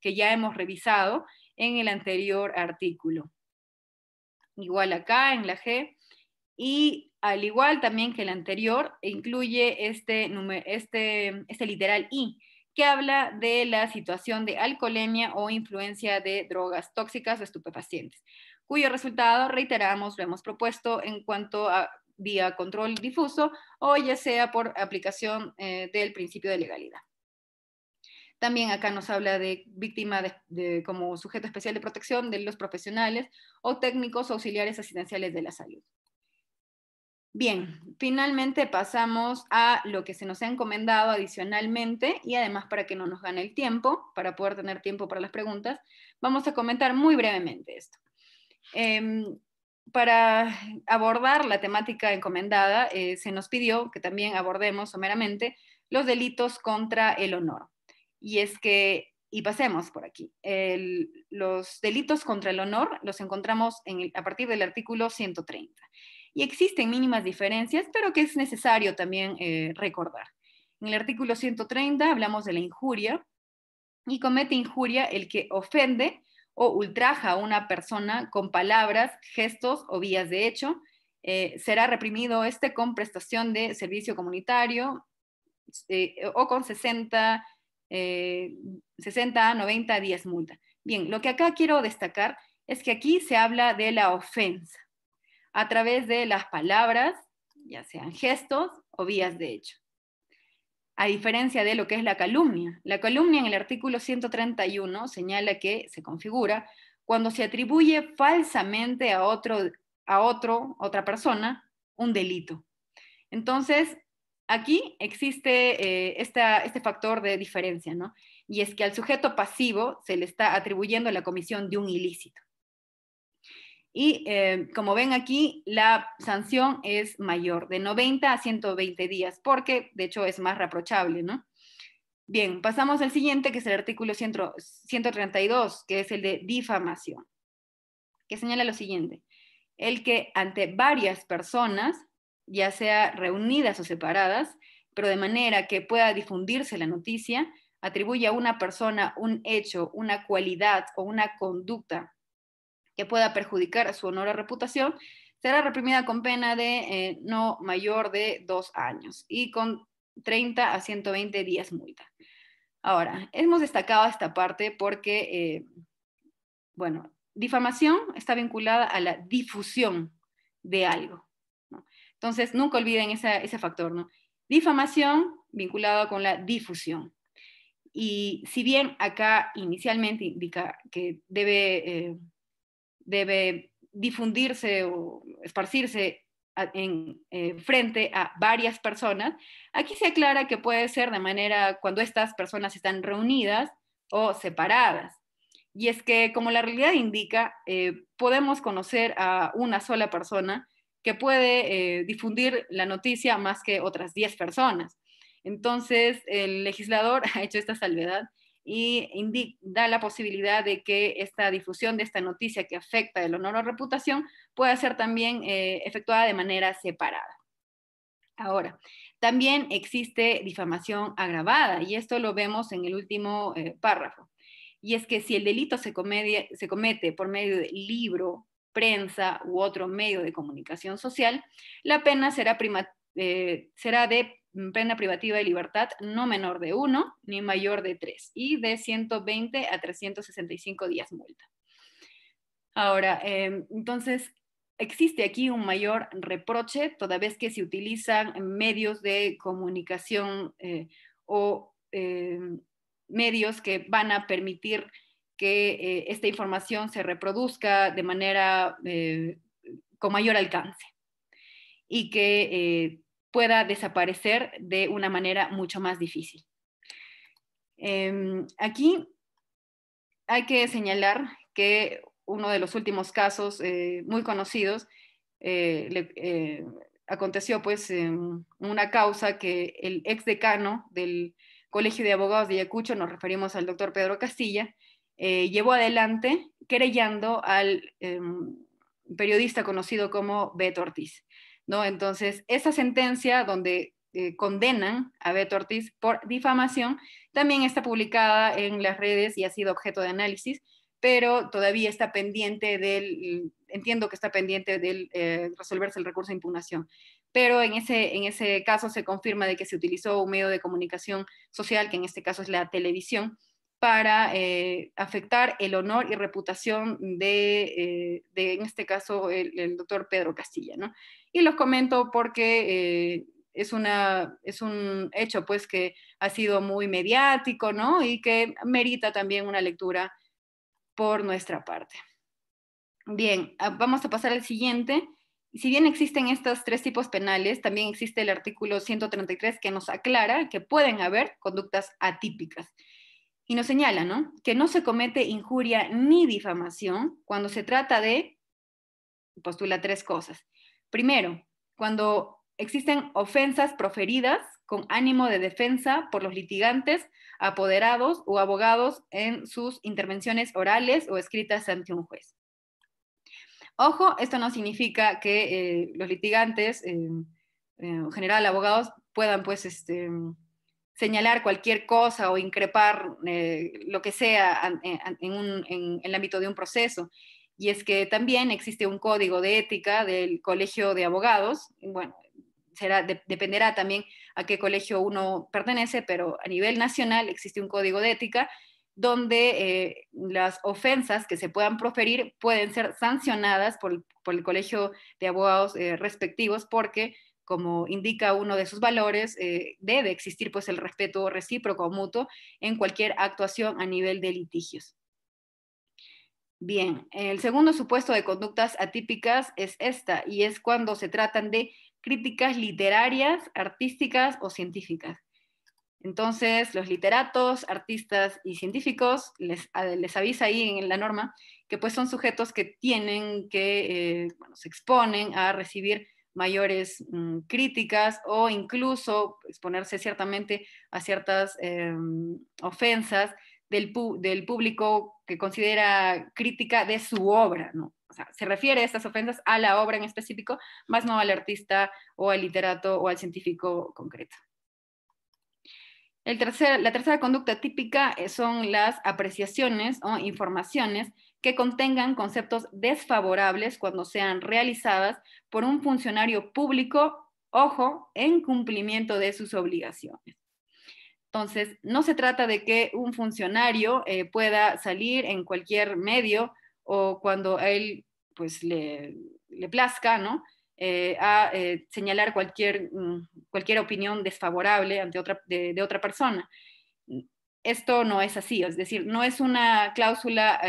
que ya hemos revisado en el anterior artículo. Igual acá en la G. Y al igual también que el anterior, incluye este, este, este literal I, que habla de la situación de alcoholemia o influencia de drogas tóxicas o estupefacientes, cuyo resultado, reiteramos, lo hemos propuesto en cuanto a vía control difuso o ya sea por aplicación eh, del principio de legalidad. También acá nos habla de víctima de, como sujeto especial de protección de los profesionales o técnicos auxiliares asistenciales de la salud. Bien, finalmente pasamos a lo que se nos ha encomendado adicionalmente y además para que no nos gane el tiempo, para poder tener tiempo para las preguntas, vamos a comentar muy brevemente esto. Em, para abordar la temática encomendada, eh, se nos pidió que también abordemos someramente los delitos contra el honor y es que, y pasemos por aquí, los delitos contra el honor los encontramos a partir del artículo 130. Y existen mínimas diferencias, pero que es necesario también eh, recordar. En el artículo 130 hablamos de la injuria y comete injuria el que ofende o ultraja a una persona con palabras, gestos o vías de hecho. Eh, será reprimido este con prestación de servicio comunitario eh, o con 60 eh, 60, 90 días multa. Bien, lo que acá quiero destacar es que aquí se habla de la ofensa a través de las palabras, ya sean gestos o vías de hecho. A diferencia de lo que es la calumnia. La calumnia en el artículo 131 señala que se configura cuando se atribuye falsamente a otro, a otro, otra persona, un delito. Entonces, aquí existe eh, este factor de diferencia, ¿no? Y es que al sujeto pasivo se le está atribuyendo la comisión de un ilícito. Y eh, como ven aquí, la sanción es mayor, de 90 a 120 días, porque de hecho es más reprochable, ¿no? Bien, pasamos al siguiente, que es el artículo 132, que es el de difamación, que señala lo siguiente, el que ante varias personas ya sea reunidas o separadas, pero de manera que pueda difundirse la noticia, atribuye a una persona un hecho, una cualidad o una conducta que pueda perjudicar a su honor o reputación, será reprimida con pena de eh, no mayor de dos años y con 30 a 120 días multa. Ahora, hemos destacado esta parte porque, eh, bueno, difamación está vinculada a la difusión de algo. Entonces, nunca olviden ese factor, ¿no? Difamación vinculada con la difusión. Y si bien acá inicialmente indica que debe, eh, debe difundirse o esparcirse en, eh, frente a varias personas, aquí se aclara que puede ser de manera cuando estas personas están reunidas o separadas. Y es que, como la realidad indica, eh, podemos conocer a una sola persona que puede eh, difundir la noticia más que otras 10 personas. Entonces, el legislador ha hecho esta salvedad y da la posibilidad de que esta difusión de esta noticia que afecta el honor o reputación pueda ser también eh, efectuada de manera separada. Ahora, también existe difamación agravada y esto lo vemos en el último eh, párrafo. Y es que si el delito se, se comete por medio de libro, prensa u otro medio de comunicación social, la pena será, prima, eh, será de pena privativa de libertad no menor de uno, ni mayor de tres, y de 120 a 365 días multa. Ahora, em, entonces, existe aquí un mayor reproche toda vez que se utilizan medios de comunicación eh, o em, medios que van a permitir que eh, esta información se reproduzca de manera eh, con mayor alcance y que eh, pueda desaparecer de una manera mucho más difícil. Em, aquí hay que señalar que uno de los últimos casos muy conocidos le, aconteció pues una causa que el ex decano del Colegio de Abogados de Ayacucho, nos referimos al doctor Pedro Castilla, eh, llevó adelante querellando al em, periodista conocido como Beto Ortiz. ¿no? Entonces, esa sentencia donde eh, condenan a Beto Ortiz por difamación también está publicada en las redes y ha sido objeto de análisis, pero todavía está pendiente del, entiendo que está pendiente del eh, resolverse el recurso de impugnación. Pero en ese, en ese caso se confirma de que se utilizó un medio de comunicación social, que en este caso es la televisión, para eh, afectar el honor y reputación de, eh, en este caso, el, doctor Pedro Castilla. Y los comento porque eh, es, un hecho pues, que ha sido muy mediático ¿no? y que merita también una lectura por nuestra parte. Bien, ah, vamos a pasar al siguiente. Si bien existen estos tres tipos penales, también existe el artículo 133 que nos aclara que pueden haber conductas atípicas. Y nos señala, ¿no? Que no se comete injuria ni difamación cuando se trata de, postula pues, tres cosas. Primero, cuando existen ofensas proferidas con ánimo de defensa por los litigantes, apoderados o abogados en sus intervenciones orales o escritas ante un juez. Ojo, esto no significa que eh, los litigantes, en eh, eh, general abogados, puedan pues este, señalar cualquier cosa o increpar eh, lo que sea eh, en, el ámbito de un proceso. Y es que también existe un código de ética del Colegio de Abogados. Bueno, será, dependerá también a qué colegio uno pertenece, pero a nivel nacional existe un código de ética donde eh, las ofensas que se puedan proferir pueden ser sancionadas por, el colegio de abogados respectivos porque como indica uno de sus valores, eh, debe existir pues el respeto recíproco o mutuo en cualquier actuación a nivel de litigios. Bien, el segundo supuesto de conductas atípicas es esta, y es cuando se tratan de críticas literarias, artísticas o científicas. Entonces, los literatos, artistas y científicos, les, les avisa ahí en la norma que pues son sujetos que tienen que, eh, se exponen a recibir mayores mm, críticas o incluso exponerse ciertamente a ciertas em, ofensas del, público que considera crítica de su obra, se refiere a estas ofensas a la obra en específico, más no al artista o al literato o al científico concreto. la tercera conducta típica eh, son las apreciaciones o informaciones que contengan conceptos desfavorables cuando sean realizadas por un funcionario público, ojo, en cumplimiento de sus obligaciones. Entonces, no se trata de que un funcionario eh, pueda salir en cualquier medio o cuando a él pues, le, plazca, ¿no? Eh, a eh, señalar cualquier, mm, cualquier opinión desfavorable ante otra, de, otra persona. Esto no es así, es decir, no es una cláusula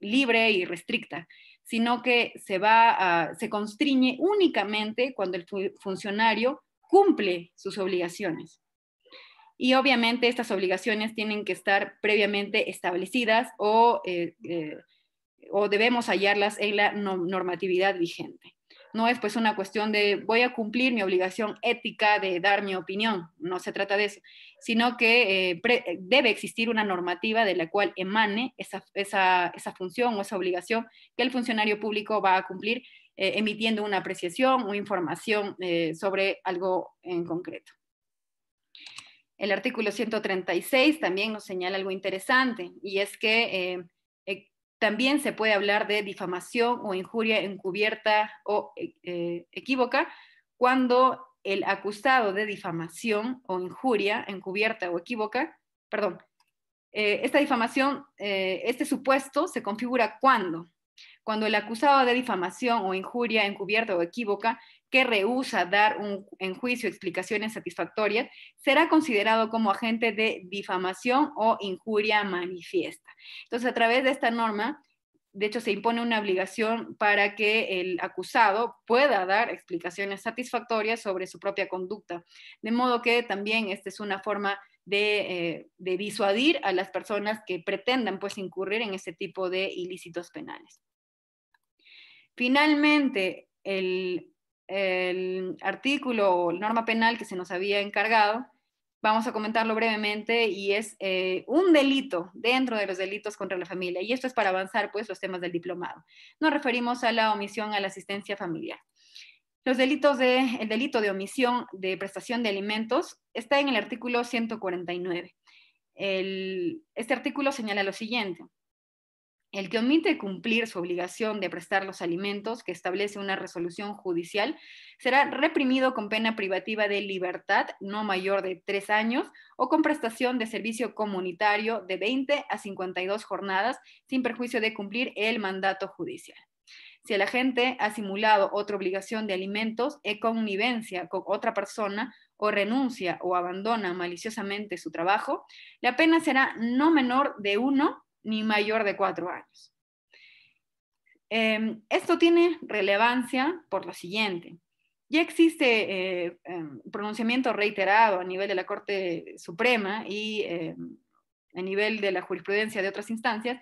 libre y restricta, sino que se, va a, se constriñe únicamente cuando el funcionario cumple sus obligaciones. Y obviamente estas obligaciones tienen que estar previamente establecidas o, eh, eh, o debemos hallarlas en la normatividad vigente no es pues una cuestión de voy a cumplir mi obligación ética de dar mi opinión, no se trata de eso, sino que eh, eh, debe existir una normativa de la cual emane esa, función o esa obligación que el funcionario público va a cumplir eh, emitiendo una apreciación o información sobre algo en concreto. El artículo 136 también nos señala algo interesante y es que también se puede hablar de difamación o injuria encubierta o eh, eh, equívoca cuando el acusado de difamación o injuria encubierta o equívoca, perdón, eh, esta difamación, este supuesto se configura cuando, cuando el acusado de difamación o injuria encubierta o equívoca que rehúsa dar un, en juicio explicaciones satisfactorias será considerado como agente de difamación o injuria manifiesta. Entonces, a través de esta norma, de hecho, se impone una obligación para que el acusado pueda dar explicaciones satisfactorias sobre su propia conducta. De modo que también esta es una forma de, eh, disuadir a las personas que pretendan pues, incurrir en este tipo de ilícitos penales. Finalmente, el el artículo norma penal que se nos había encargado. Vamos a comentarlo brevemente y es eh, un delito dentro de los delitos contra la familia. Y esto es para avanzar pues los temas del diplomado. Nos referimos a la omisión a la asistencia familiar. Los delitos de, el delito de omisión de prestación de alimentos está en el artículo 149. El, este artículo señala lo siguiente. El que omite cumplir su obligación de prestar los alimentos que establece una resolución judicial será reprimido con pena privativa de libertad no mayor de tres años o con prestación de servicio comunitario de 20 a 52 jornadas sin perjuicio de cumplir el mandato judicial. Si el agente ha simulado otra obligación de alimentos e connivencia con otra persona o renuncia o abandona maliciosamente su trabajo, la pena será no menor de uno ni mayor de cuatro años. Em, esto tiene relevancia por lo siguiente. Ya existe eh, em, pronunciamiento reiterado a nivel de la Corte Suprema y em, a nivel de la jurisprudencia de otras instancias,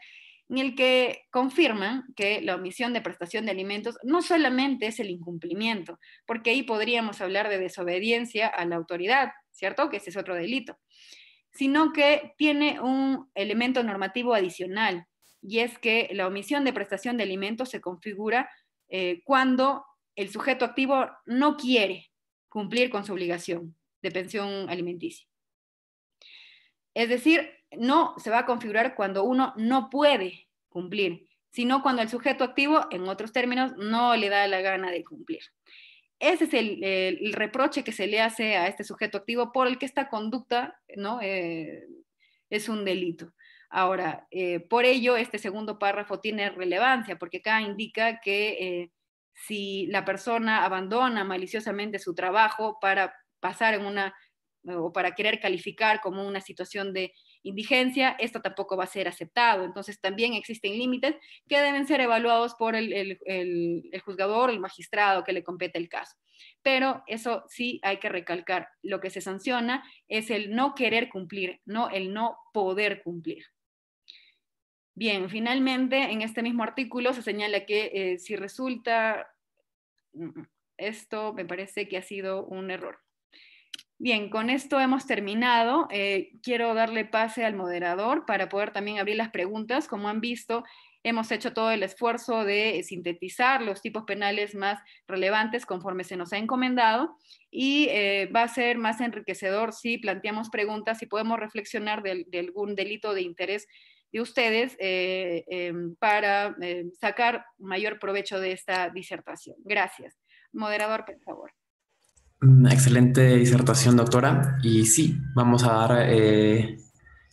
en el que confirman que la omisión de prestación de alimentos no solamente es el incumplimiento, porque ahí podríamos hablar de desobediencia a la autoridad, ¿cierto? Que ese es otro delito sino que tiene un elemento normativo adicional, y es que la omisión de prestación de alimentos se configura eh, cuando el sujeto activo no quiere cumplir con su obligación de pensión alimenticia. Es decir, no se va a configurar cuando uno no puede cumplir, sino cuando el sujeto activo, en otros términos, no le da la gana de cumplir. Ese es el, reproche que se le hace a este sujeto activo por el que esta conducta ¿no? Eh, es un delito. Ahora, eh, por ello, este segundo párrafo tiene relevancia, porque acá indica que eh, si la persona abandona maliciosamente su trabajo para pasar en una, o para querer calificar como una situación de indigencia, esto tampoco va a ser aceptado. Entonces también existen límites que deben ser evaluados por el, juzgador, el magistrado que le compete el caso. Pero eso sí hay que recalcar, lo que se sanciona es el no querer cumplir, no el no poder cumplir. Bien, finalmente, en este mismo artículo se señala que eh, si resulta, mm, esto me parece que ha sido un error. Bien, con esto hemos terminado. Eh, quiero darle pase al moderador para poder también abrir las preguntas. Como han visto, hemos hecho todo el esfuerzo de sintetizar los tipos penales más relevantes conforme se nos ha encomendado y eh, va a ser más enriquecedor si planteamos preguntas y podemos reflexionar de, algún delito de interés de ustedes eh, para sacar mayor provecho de esta disertación. Gracias. Moderador, por favor. Excelente disertación, doctora. Y sí, vamos a dar eh,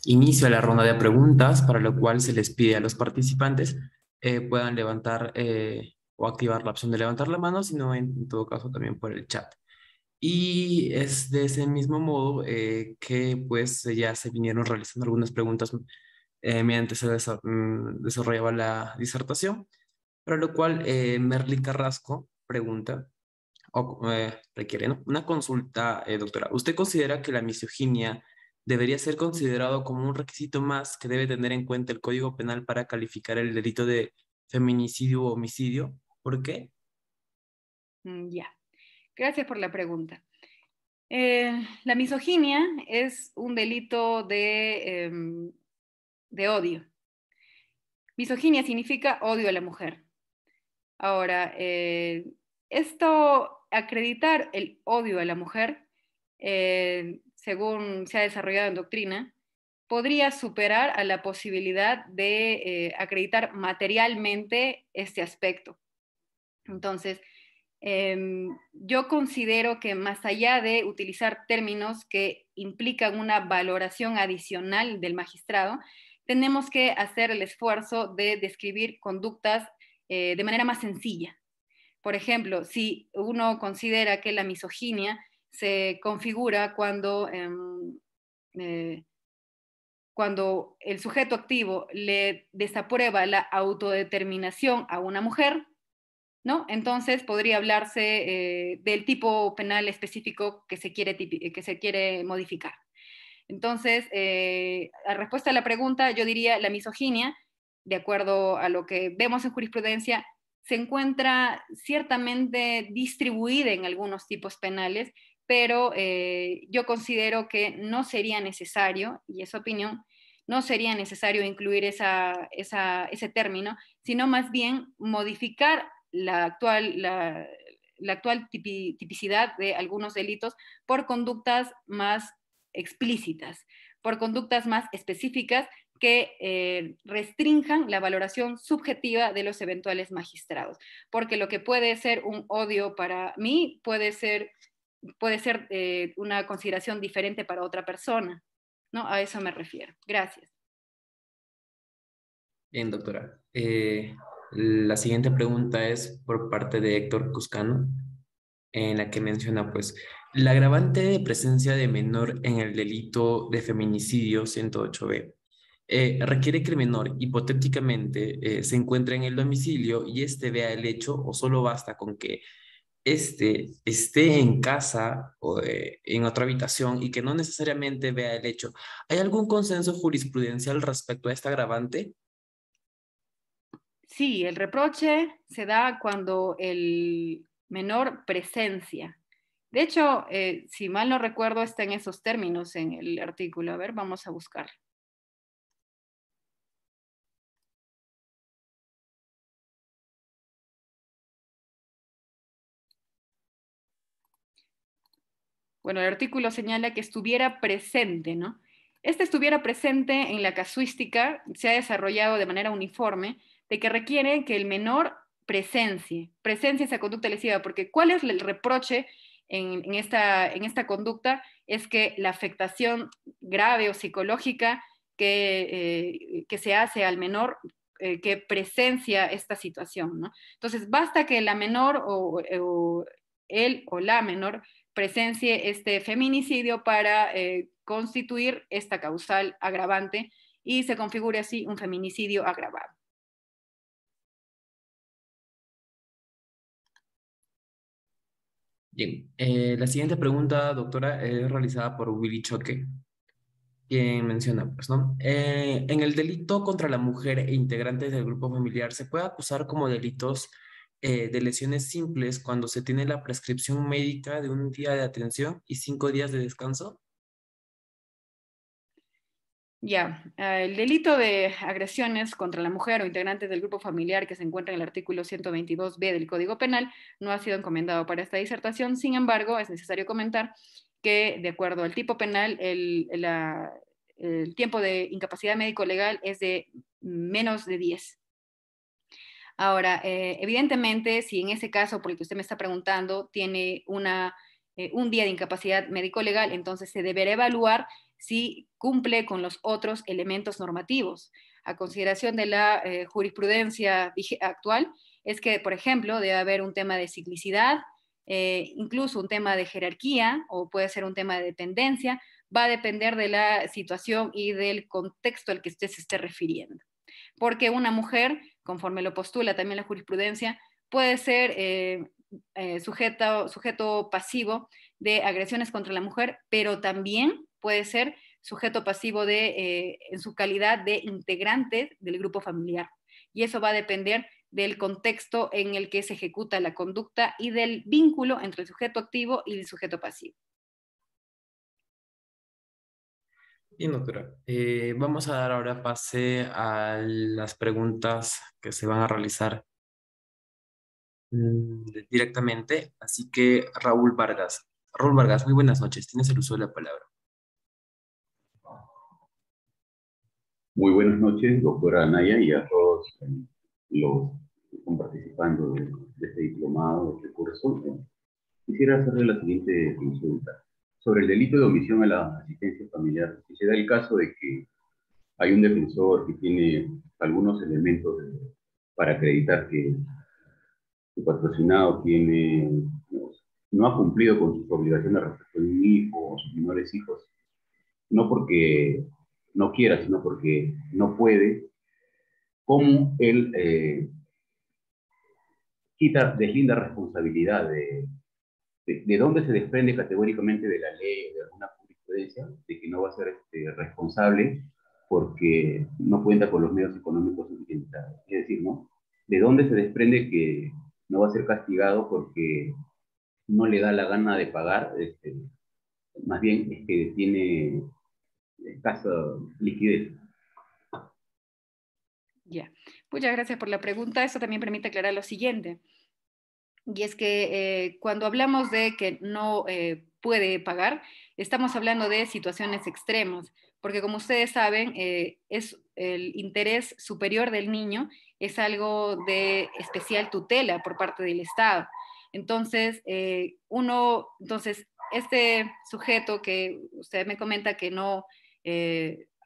inicio a la ronda de preguntas, para lo cual se les pide a los participantes eh, puedan levantar eh, o activar la opción de levantar la mano, sino en, todo caso también por el chat. Y es de ese mismo modo eh, que pues ya se vinieron realizando algunas preguntas eh, mediante se mm, desarrollaba la disertación, para lo cual Merly Carrasco pregunta, eh, requiere requieren una consulta, eh, doctora. ¿Usted considera que la misoginia debería ser considerado como un requisito más que debe tener en cuenta el Código Penal para calificar el delito de feminicidio o homicidio? ¿Por qué? Mm, ya, gracias por la pregunta. Eh, la misoginia es un delito de, em, de, odio. Misoginia significa odio a la mujer. Ahora, esto acreditar el odio a la mujer, eh, según se ha desarrollado en doctrina, podría superar a la posibilidad de eh, acreditar materialmente este aspecto. Entonces, em, yo considero que más allá de utilizar términos que implican una valoración adicional del magistrado, tenemos que hacer el esfuerzo de describir conductas eh, de manera más sencilla, por ejemplo, si uno considera que la misoginia se configura cuando, em, eh, cuando el sujeto activo le desaprueba la autodeterminación a una mujer, ¿no? Entonces podría hablarse eh, del tipo penal específico que se quiere, que se quiere modificar. Entonces, eh, a respuesta a la pregunta, yo diría la misoginia, de acuerdo a lo que vemos en jurisprudencia, se encuentra ciertamente distribuida en algunos tipos penales, pero eh, yo considero que no sería necesario, y esa opinión, no sería necesario incluir esa, ese término, sino más bien modificar la actual, la, actual tipicidad de algunos delitos por conductas más explícitas, por conductas más específicas que eh, restrinjan la valoración subjetiva de los eventuales magistrados, porque lo que puede ser un odio para mí puede ser, puede ser eh, una consideración diferente para otra persona. ¿no? A eso me refiero. Gracias. Bien, doctora. Eh, la siguiente pregunta es por parte de Héctor Cuscano, en la que menciona, pues, la agravante de presencia de menor en el delito de feminicidio 108b eh, requiere que el menor hipotéticamente eh, se encuentre en el domicilio y éste vea el hecho o solo basta con que éste esté en casa o eh, en otra habitación y que no necesariamente vea el hecho. ¿Hay algún consenso jurisprudencial respecto a esta agravante? Sí, el reproche se da cuando el menor presencia. De hecho, si mal no recuerdo, está en esos términos en el artículo. A ver, vamos a buscar. bueno, el artículo señala que estuviera presente, ¿no? Este estuviera presente en la casuística se ha desarrollado de manera uniforme, de que requiere que el menor presencie, presencie esa conducta lesiva, porque ¿cuál es el reproche en, esta, en esta conducta? Es que la afectación grave o psicológica que, eh, que se hace al menor eh, que presencia esta situación, ¿no? Entonces, basta que la menor o él o la menor presencie este feminicidio para eh, constituir esta causal agravante y se configure así un feminicidio agravado. Bien, eh, la siguiente pregunta, doctora, es realizada por Willy Choque, quien menciona, pues, ¿no? Eh, en el delito contra la mujer e integrantes del grupo familiar, ¿se puede acusar como delitos eh, de lesiones simples cuando se tiene la prescripción médica de un día de atención y cinco días de descanso? Ya, ah, el delito de agresiones contra la mujer o integrantes del grupo familiar que se encuentra en el artículo 122b del Código Penal no ha sido encomendado para esta disertación. Sin embargo, es necesario comentar que, de acuerdo al tipo penal, el, el tiempo de incapacidad médico-legal es de menos de 10 Ahora, eh, evidentemente, si en ese caso, por el que usted me está preguntando, tiene eh, un día de incapacidad médico-legal, entonces se deberá evaluar si cumple con los otros elementos normativos. A consideración de la eh, jurisprudencia actual, es que, por ejemplo, debe haber un tema de ciclicidad, incluso un tema de jerarquía o puede ser un tema de dependencia, va a depender de la situación y del contexto al que usted se esté refiriendo. Porque una mujer conforme lo postula también la jurisprudencia, puede ser eh, eh, sujeto, pasivo de agresiones contra la mujer, pero también puede ser sujeto pasivo de, eh, en su calidad de integrante del grupo familiar. Y eso va a depender del contexto en el que se ejecuta la conducta y del vínculo entre el sujeto activo y el sujeto pasivo. y doctora. Eh, vamos a dar ahora pase a las preguntas que se van a realizar mm, directamente. Así que Raúl Vargas. Raúl Vargas, muy buenas noches. Tienes el uso de la palabra. Muy buenas noches, doctora Anaya, y a todos eh, los que están participando de, este diplomado, de este curso. Quisiera hacerle la siguiente consulta sobre el delito de omisión a la asistencia familiar, si se da el caso de que hay un defensor que tiene algunos elementos para acreditar que su patrocinado tiene, no, ha cumplido con sus obligaciones respecto a un hijo o sus menores hijos, no porque no quiera, sino porque no puede, ¿cómo él eh, quita, deslinda responsabilidad de de, dónde se desprende categóricamente de la ley, de alguna jurisprudencia, de que no va a ser este, responsable porque no cuenta con los medios económicos suficientes. Es decir, ¿no? ¿De dónde se desprende que no va a ser castigado porque no le da la gana de pagar? Este, más bien es que tiene escasa liquidez. Ya. Muchas pues gracias por la pregunta. Eso también permite aclarar lo siguiente y es que eh, cuando hablamos de que no eh, puede pagar, estamos hablando de situaciones extremas, porque como ustedes saben, eh, es el interés superior del niño es algo de especial tutela por parte del Estado. Entonces, uno, entonces, este sujeto que usted me comenta que no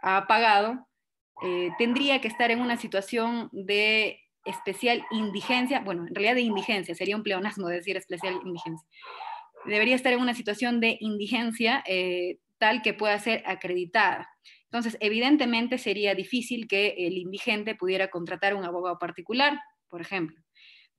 ha pagado, tendría que estar en una situación de especial indigencia, bueno, en realidad de indigencia, sería un pleonasmo decir especial indigencia. Debería estar en una situación de indigencia eh, tal que pueda ser acreditada. Entonces, evidentemente sería difícil que el indigente pudiera contratar un abogado particular, por ejemplo.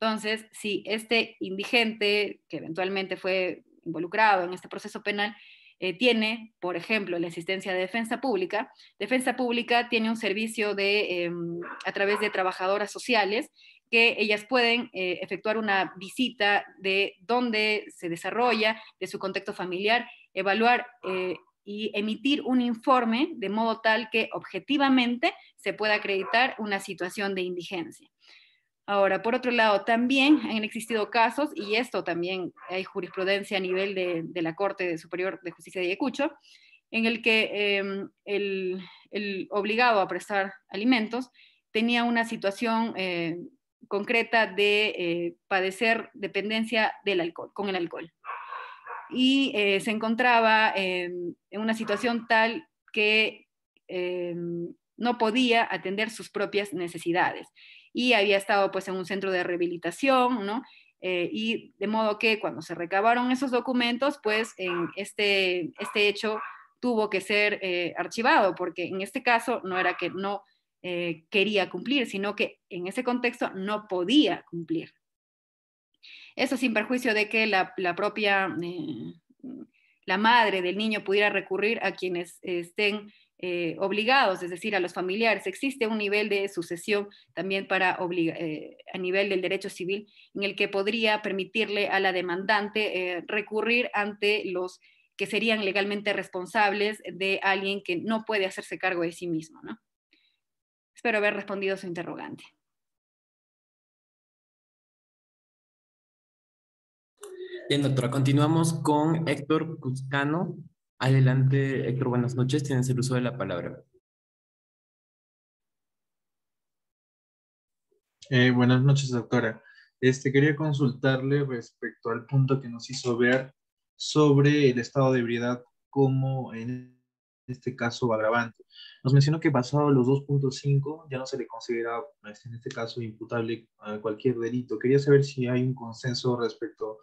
Entonces, si este indigente, que eventualmente fue involucrado en este proceso penal, eh, tiene, por ejemplo, la existencia de defensa pública. Defensa pública tiene un servicio de, em, a través de trabajadoras sociales que ellas pueden eh, efectuar una visita de dónde se desarrolla, de su contexto familiar, evaluar eh, y emitir un informe de modo tal que objetivamente se pueda acreditar una situación de indigencia. Ahora, por otro lado, también han existido casos, y esto también hay jurisprudencia a nivel de, la Corte Superior de Justicia de Ayacucho, en el que em, el, obligado a prestar alimentos tenía una situación eh, concreta de eh, padecer dependencia con el alcohol. Y eh, se encontraba em, en una situación tal que em, no podía atender sus propias necesidades y había estado pues en un centro de rehabilitación, ¿no? Eh, y de modo que cuando se recabaron esos documentos, pues en este, este hecho tuvo que ser eh, archivado, porque en este caso no era que no eh, quería cumplir, sino que en ese contexto no podía cumplir. Eso sin perjuicio de que la, la propia, la madre del niño pudiera recurrir a quienes estén eh, obligados, es decir, a los familiares. Existe un nivel de sucesión también para eh, a nivel del derecho civil en el que podría permitirle a la demandante eh, recurrir ante los que serían legalmente responsables de alguien que no puede hacerse cargo de sí mismo. ¿no? Espero haber respondido su interrogante. Bien, doctora, continuamos con Héctor Cuscano, Adelante, Héctor, buenas noches. Tienes el uso de la palabra. Eh, buenas noches, doctora. Este, quería consultarle respecto al punto que nos hizo ver sobre el estado de ebriedad como en este caso agravante. Nos mencionó que pasado los 2.5 ya no se le considera, este, en este caso, imputable a cualquier delito. Quería saber si hay un consenso respecto a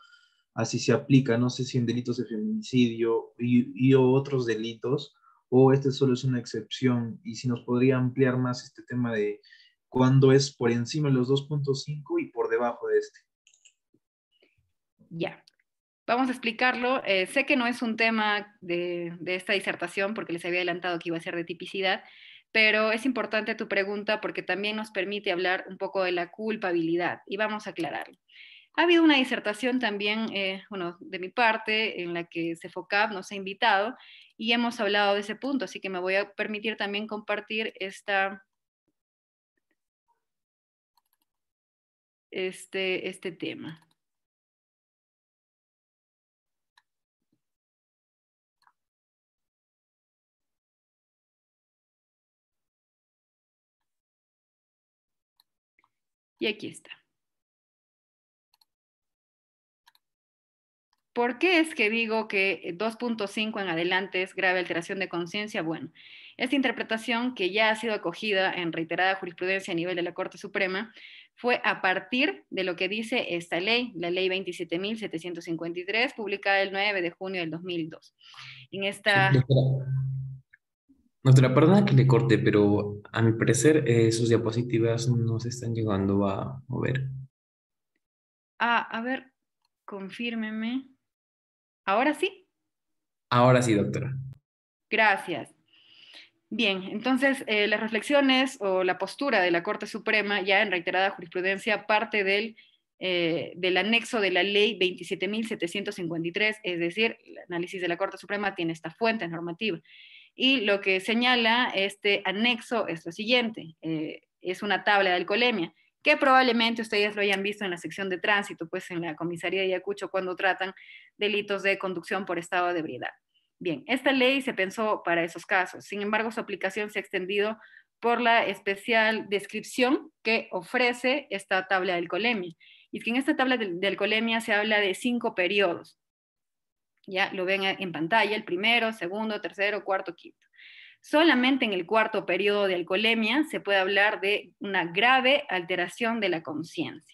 así se aplica, no sé si en delitos de feminicidio y, otros delitos, o este solo es una excepción, y si nos podría ampliar más este tema de cuándo es por encima de los 2.5 y por debajo de este. Ya, vamos a explicarlo. Eh, sé que no es un tema de, de esta disertación porque les había adelantado que iba a ser de tipicidad, pero es importante tu pregunta porque también nos permite hablar un poco de la culpabilidad y vamos a aclararlo. Ha habido una disertación también, eh, bueno, de mi parte, en la que CEFOCAP nos ha invitado y hemos hablado de ese punto, así que me voy a permitir también compartir esta, este, este tema. Y aquí está. ¿Por qué es que digo que 2.5 en adelante es grave alteración de conciencia? Bueno, esta interpretación que ya ha sido acogida en reiterada jurisprudencia a nivel de la Corte Suprema fue a partir de lo que dice esta ley, la ley 27.753, publicada el 9 de junio del 2002. En esta... nuestra perdona que le corte, pero a mi parecer eh, sus diapositivas no se están llegando a mover. Ah, a ver, confírmeme. ¿Ahora sí? Ahora sí, doctora. Gracias. Bien, entonces eh, las reflexiones o la postura de la Corte Suprema, ya en reiterada jurisprudencia, parte del, eh, del anexo de la ley 27.753, es decir, el análisis de la Corte Suprema tiene esta fuente normativa. Y lo que señala este anexo es lo siguiente, eh, es una tabla de alcoholemia, que probablemente ustedes lo hayan visto en la sección de tránsito, pues en la comisaría de Ayacucho cuando tratan delitos de conducción por estado de ebriedad. Bien, esta ley se pensó para esos casos, sin embargo su aplicación se ha extendido por la especial descripción que ofrece esta tabla del colemia. Y es que en esta tabla del colemia se habla de cinco periodos. Ya lo ven en pantalla, el primero, segundo, tercero, cuarto, quinto. Solamente en el cuarto periodo de alcoholemia se puede hablar de una grave alteración de la conciencia.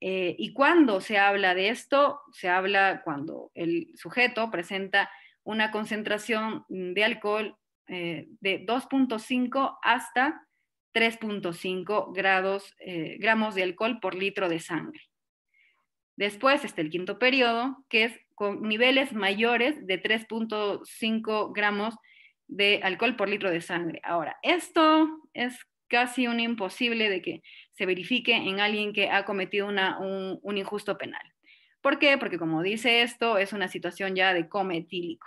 Eh, ¿Y cuando se habla de esto? Se habla cuando el sujeto presenta una concentración mm, de alcohol eh, de 2.5 hasta 3.5 grados, eh, gramos de alcohol por litro de sangre. Después está el quinto periodo, que es con niveles mayores de 3.5 gramos de alcohol por litro de sangre. Ahora, esto es casi un imposible de que se verifique en alguien que ha cometido un, injusto penal. ¿Por qué? Porque como dice esto, es una situación ya de cometílico.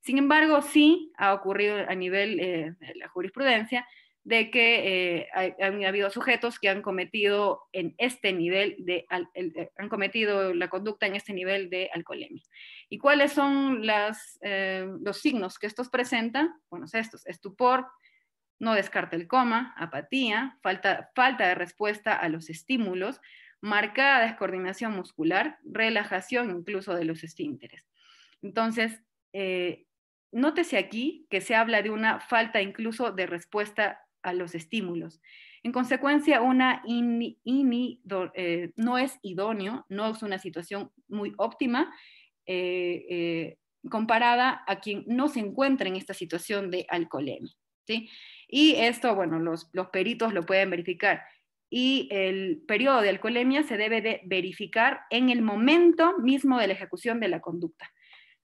Sin embargo, sí ha ocurrido a nivel eh, de la jurisprudencia de que eh, ha, habido sujetos que han cometido en este nivel de eh, han cometido la conducta en este nivel de alcoholemia. ¿Y cuáles son los signos que estos presentan? Bueno, estos, estupor, no descarta el coma, apatía, falta, falta de respuesta a los estímulos, marcada descoordinación muscular, relajación incluso de los esfínteres. Entonces, eh, nótese aquí que se habla de una falta incluso de respuesta a los estímulos. En consecuencia, una eh, no es idóneo, no es una situación muy óptima eh, comparada a quien no se encuentra en esta situación de alcoholemia. Y esto, bueno, los, peritos lo pueden verificar. Y el periodo de alcoholemia se debe de verificar en el momento mismo de la ejecución de la conducta,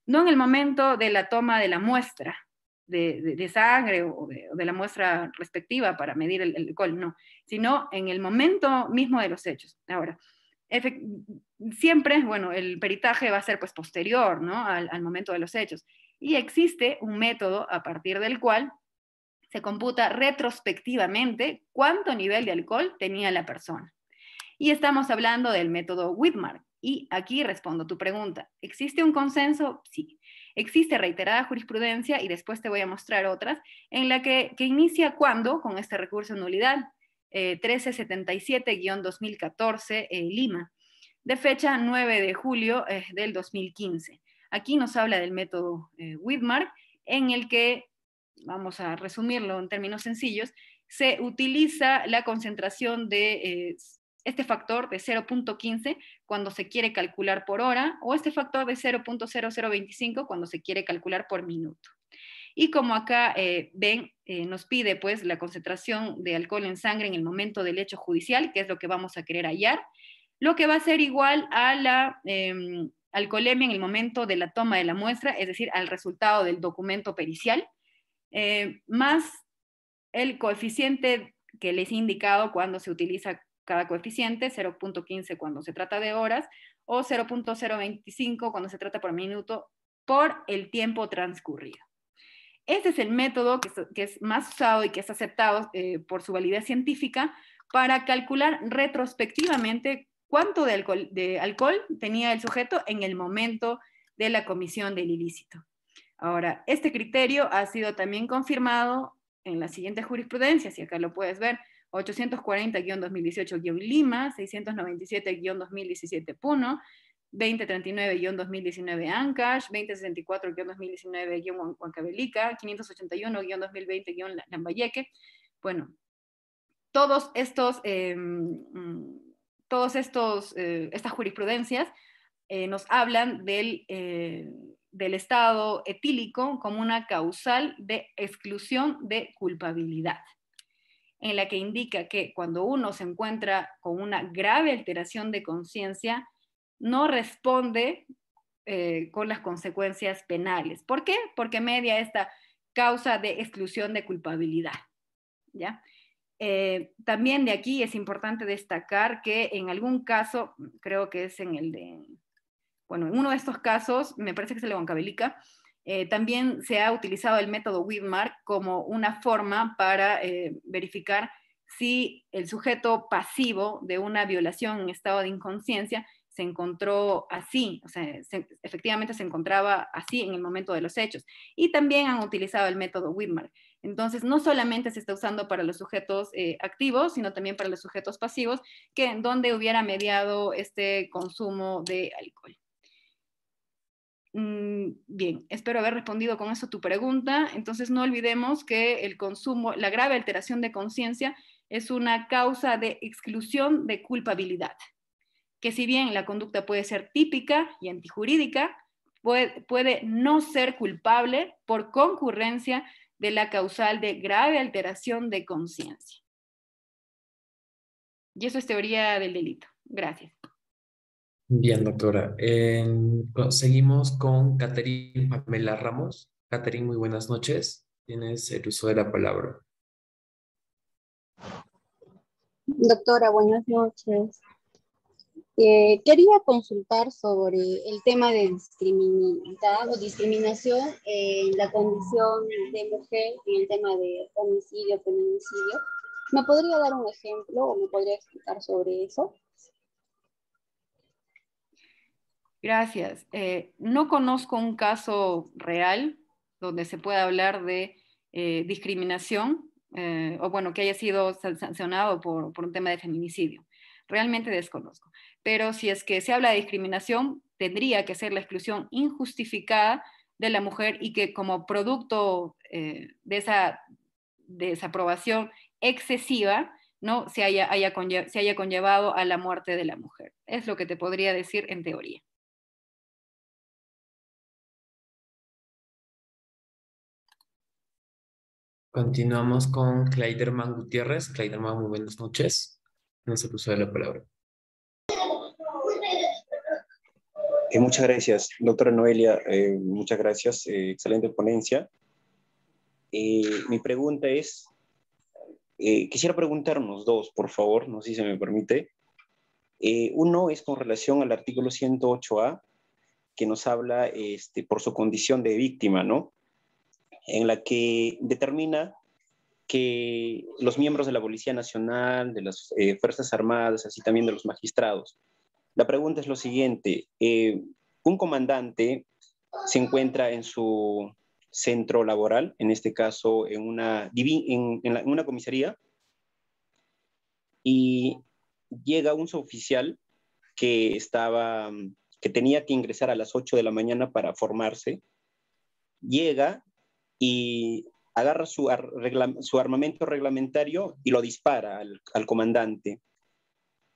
no en el momento de la toma de la muestra, de, sangre o de, la muestra respectiva para medir el, alcohol, no, sino en el momento mismo de los hechos. Ahora, siempre, bueno, el peritaje va a ser pues posterior, ¿no? al, momento de los hechos. Y existe un método a partir del cual se computa retrospectivamente cuánto nivel de alcohol tenía la persona. Y estamos hablando del método Widmark, Y aquí respondo tu pregunta. ¿Existe un consenso? Sí. Existe reiterada jurisprudencia, y después te voy a mostrar otras, en la que, inicia cuando con este recurso de nulidad, eh, 1377-2014, eh, Lima, de fecha 9 de julio eh, del 2015. Aquí nos habla del método eh, Widmark, en el que vamos a resumirlo en términos sencillos, se utiliza la concentración de eh, este factor de 0.15 cuando se quiere calcular por hora o este factor de 0.0025 cuando se quiere calcular por minuto. Y como acá ven, eh, eh, nos pide pues la concentración de alcohol en sangre en el momento del hecho judicial, que es lo que vamos a querer hallar, lo que va a ser igual a la em, alcoholemia en el momento de la toma de la muestra, es decir, al resultado del documento pericial eh, más el coeficiente que les he indicado cuando se utiliza cada coeficiente, 0.15 cuando se trata de horas o 0.025 cuando se trata por minuto por el tiempo transcurrido. Este es el método que es, más usado y que es aceptado eh, por su validez científica para calcular retrospectivamente cuánto de alcohol tenía el sujeto en el momento de la comisión del ilícito. Ahora, este criterio ha sido también confirmado en la siguiente jurisprudencia, si acá lo puedes ver, 840-2018-Lima, 697-2017 Puno, 2039-2019 Ancash, 2064-2019 Huancabelica, 581-2020 Lambayeque. Bueno, todos estos, em, eh, estas jurisprudencias eh, nos hablan del, eh, del estado etílico como una causal de exclusión de culpabilidad, en la que indica que cuando uno se encuentra con una grave alteración de conciencia, no responde eh, con las consecuencias penales. ¿Por qué? Porque media esta causa de exclusión de culpabilidad. ¿ya? Eh, también de aquí es importante destacar que en algún caso, creo que es en el de bueno, en uno de estos casos, me parece que es el de eh, también se ha utilizado el método Widmark como una forma para eh, verificar si el sujeto pasivo de una violación en estado de inconsciencia se encontró así, o sea, efectivamente se encontraba así en el momento de los hechos. Y también han utilizado el método Widmark. Entonces, no solamente se está usando para los sujetos eh, activos, sino también para los sujetos pasivos, que en donde hubiera mediado este consumo de alcohol. Mm, bien, espero haber respondido con eso tu pregunta. Entonces, no olvidemos que el consumo, la grave alteración de conciencia es una causa de exclusión de culpabilidad, que si bien la conducta puede ser típica y antijurídica, puede, puede no ser culpable por concurrencia de la causal de grave alteración de conciencia. Y eso es teoría del delito. Gracias. Bien, doctora. seguimos con catherine Pamela Ramos. Catherine muy buenas noches. Tienes el uso de la palabra. Doctora, buenas noches. Eh, quería consultar sobre el tema de discriminación en la condición de mujer y el tema de homicidio, feminicidio. ¿Me podría dar un ejemplo o me podría explicar sobre eso? Gracias. Eh, no conozco un caso real donde se pueda hablar de eh, discriminación eh, o bueno, que haya sido sancionado por, un tema de feminicidio. Realmente desconozco. Pero si es que se habla de discriminación, tendría que ser la exclusión injustificada de la mujer y que como producto de esa desaprobación excesiva, ¿no? Se haya, se haya conllevado a la muerte de la mujer. Es lo que te podría decir en teoría. Continuamos con Clayderman Gutiérrez. Clayderman, buenas noches. No se puso de la palabra. Eh, muchas gracias, doctora Noelia. Eh, muchas gracias. Eh, excelente ponencia. mi pregunta es, quisiera preguntarnos dos, por favor, no sé si se me permite. uno es con relación al artículo 108A, que nos habla este, por su condición de víctima, ¿no? en la que determina que los miembros de la Policía Nacional, de las eh, Fuerzas Armadas, así también de los magistrados. La pregunta es lo siguiente, eh, un comandante se encuentra en su centro laboral, en este caso en una, en, una comisaría, y llega un suboficial que estaba que tenía que ingresar a las 8 de la mañana para formarse, llega y agarra su, armamento reglamentario y lo dispara al, comandante.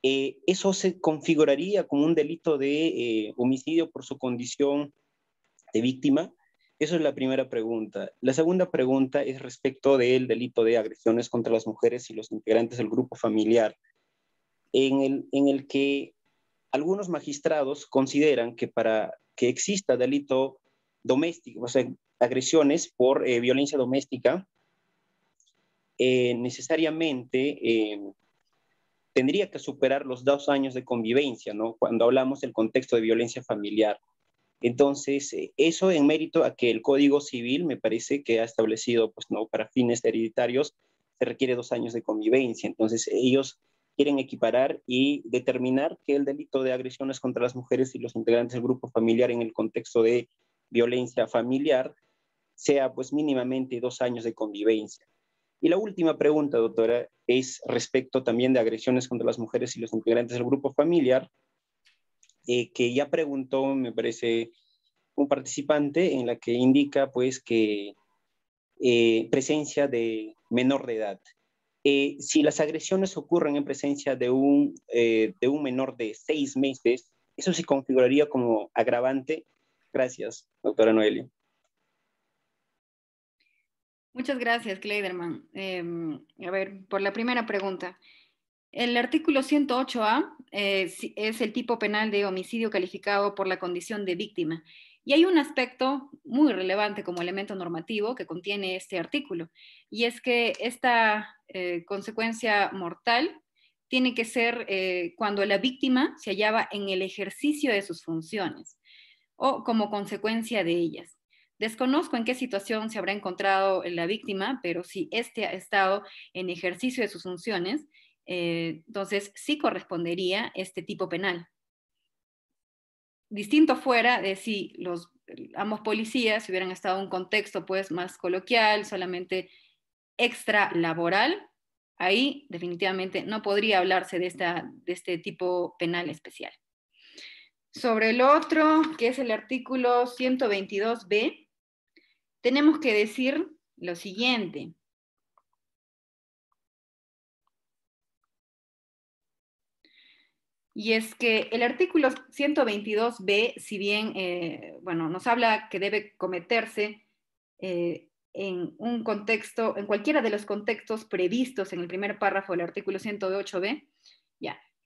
Eh, eso se configuraría como un delito de eh, homicidio por su condición de víctima. Esa es la primera pregunta. La segunda pregunta es respecto del delito de agresiones contra las mujeres y los integrantes del grupo familiar, en el, en el que algunos magistrados consideran que para que exista delito doméstico, o sea, agresiones por eh, violencia doméstica, eh, necesariamente eh, tendría que superar los dos años de convivencia, ¿no? Cuando hablamos del contexto de violencia familiar. Entonces, eso en mérito a que el Código Civil, me parece que ha establecido, pues, ¿no? Para fines hereditarios se requiere dos años de convivencia. Entonces, ellos quieren equiparar y determinar que el delito de agresiones contra las mujeres y los integrantes del grupo familiar en el contexto de violencia familiar, sea pues mínimamente dos años de convivencia. Y la última pregunta, doctora, es respecto también de agresiones contra las mujeres y los integrantes del grupo familiar, eh, que ya preguntó, me parece, un participante en la que indica pues que eh, presencia de menor de edad. Eh, si las agresiones ocurren en presencia de un, de un menor de seis meses, eso se configuraría como agravante Gracias, doctora Noelia. Muchas gracias, Kleiderman. Em, a ver, por la primera pregunta. El artículo 108A eh, es el tipo penal de homicidio calificado por la condición de víctima. Y hay un aspecto muy relevante como elemento normativo que contiene este artículo, y es que esta eh, consecuencia mortal tiene que ser eh, cuando la víctima se hallaba en el ejercicio de sus funciones o como consecuencia de ellas. Desconozco en qué situación se habrá encontrado la víctima, pero si éste ha estado en ejercicio de sus funciones, eh, entonces sí correspondería este tipo penal. Distinto fuera de si los ambos policías hubieran estado en un contexto pues más coloquial, solamente extra laboral, ahí definitivamente no podría hablarse de, esta, de este tipo penal especial. Sobre el otro, que es el artículo 122b, tenemos que decir lo siguiente. Y es que el artículo 122b, si bien eh, bueno, nos habla que debe cometerse eh, en un contexto, en cualquiera de los contextos previstos en el primer párrafo del artículo 108b,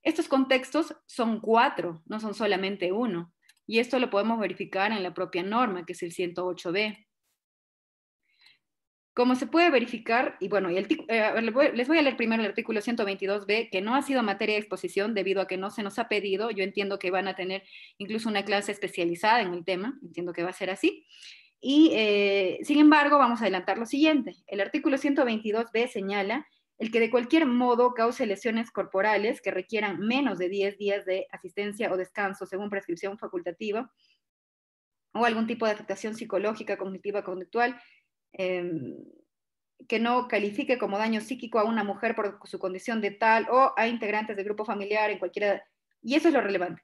estos contextos son cuatro, no son solamente uno, y esto lo podemos verificar en la propia norma, que es el 108b. Como se puede verificar, y bueno, eh, les voy a leer primero el artículo 122b, que no ha sido materia de exposición debido a que no se nos ha pedido, yo entiendo que van a tener incluso una clase especializada en el tema, entiendo que va a ser así, y eh, sin embargo vamos a adelantar lo siguiente, el artículo 122b señala el que de cualquier modo cause lesiones corporales que requieran menos de 10 días de asistencia o descanso según prescripción facultativa, o algún tipo de afectación psicológica, cognitiva, conductual, em, que no califique como daño psíquico a una mujer por su condición de tal o a integrantes del grupo familiar en cualquiera, y eso es lo relevante,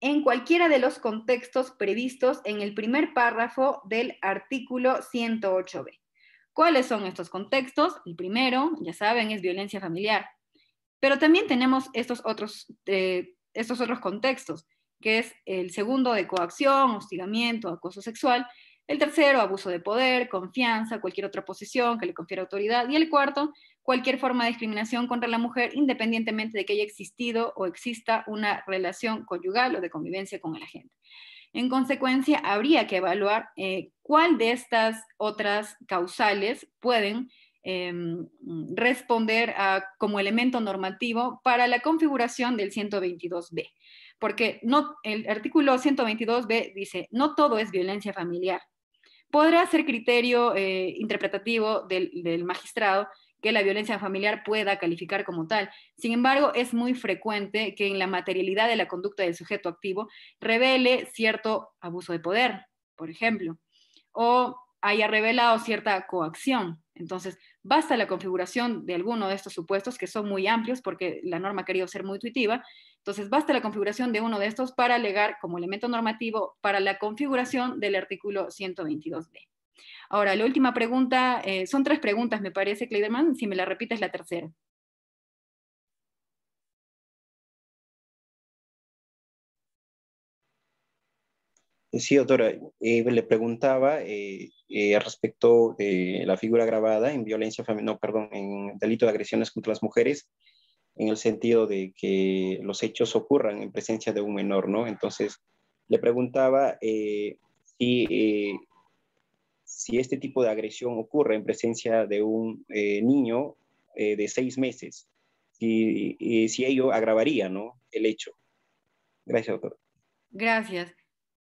en cualquiera de los contextos previstos en el primer párrafo del artículo 108b. ¿Cuáles son estos contextos? El primero, ya saben, es violencia familiar. Pero también tenemos estos otros, eh, estos otros contextos, que es el segundo de coacción, hostigamiento, acoso sexual, el tercero, abuso de poder, confianza, cualquier otra posición que le confiera autoridad. Y el cuarto, cualquier forma de discriminación contra la mujer, independientemente de que haya existido o exista una relación conyugal o de convivencia con la gente. En consecuencia, habría que evaluar eh, cuál de estas otras causales pueden em, responder como elemento normativo para la configuración del 122b. Porque no, el artículo 122b dice, no todo es violencia familiar. Podrá ser criterio eh, interpretativo del, del magistrado que la violencia familiar pueda calificar como tal. Sin embargo, es muy frecuente que en la materialidad de la conducta del sujeto activo revele cierto abuso de poder, por ejemplo, o haya revelado cierta coacción. Entonces, basta la configuración de alguno de estos supuestos, que son muy amplios porque la norma ha querido ser muy intuitiva, entonces basta la configuración de uno de estos para alegar como elemento normativo para la configuración del artículo 122b. Ahora, la última pregunta, eh, son tres preguntas, me parece, Kleiderman, si me la repites la tercera. Sí, doctora, eh, le preguntaba eh, eh respecto de la figura grabada en violencia, no, perdón, en delito de agresiones contra las mujeres, en el sentido de que los hechos ocurran en presencia de un menor, ¿no? Entonces, le preguntaba si si este tipo de agresión ocurre en presencia de un eh, niño eh, de seis meses, y, si ello agravaría ¿no? el hecho. Gracias, doctor. Gracias.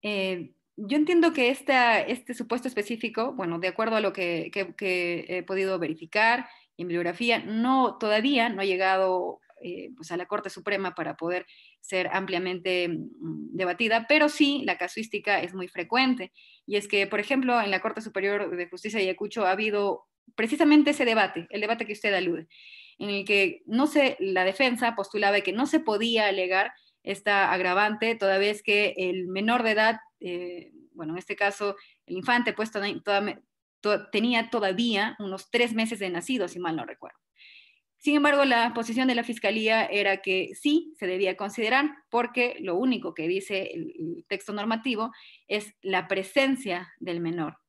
Eh, yo entiendo que este supuesto específico, bueno, de acuerdo a lo que, he podido verificar en bibliografía, no, todavía no ha llegado eh, pues a la Corte Suprema para poder ser ampliamente mm, debatida, pero sí la casuística es muy frecuente. Y es que, por ejemplo, en la Corte Superior de Justicia de Ayacucho ha habido precisamente ese debate, el debate que usted alude, en el que no sé la defensa postulaba que no se podía alegar esta agravante, toda vez que el menor de edad, eh, bueno, en este caso el infante, pues tenía todavía unos tres meses de nacido, si mal no recuerdo. Sin embargo, la posición de la Fiscalía era que sí se debía considerar porque lo único que dice el texto normativo es la presencia del menor.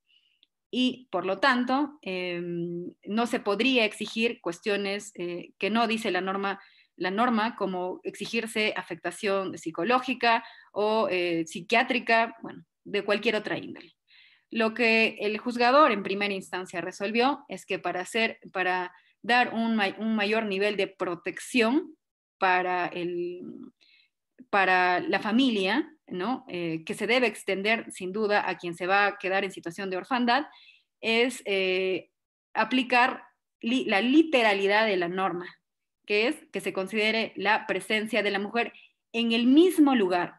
Y por lo tanto, em, no se podría exigir cuestiones eh, que no dice la norma, la norma, como exigirse afectación psicológica o eh, psiquiátrica, bueno, de cualquier otra índole. Lo que el juzgador en primera instancia resolvió es que para, hacer, para dar un, mayor nivel de protección para, para la familia, eh, que se debe extender sin duda a quien se va a quedar en situación de orfandad, es eh, aplicar la literalidad de la norma, que es que se considere la presencia de la mujer en el mismo lugar,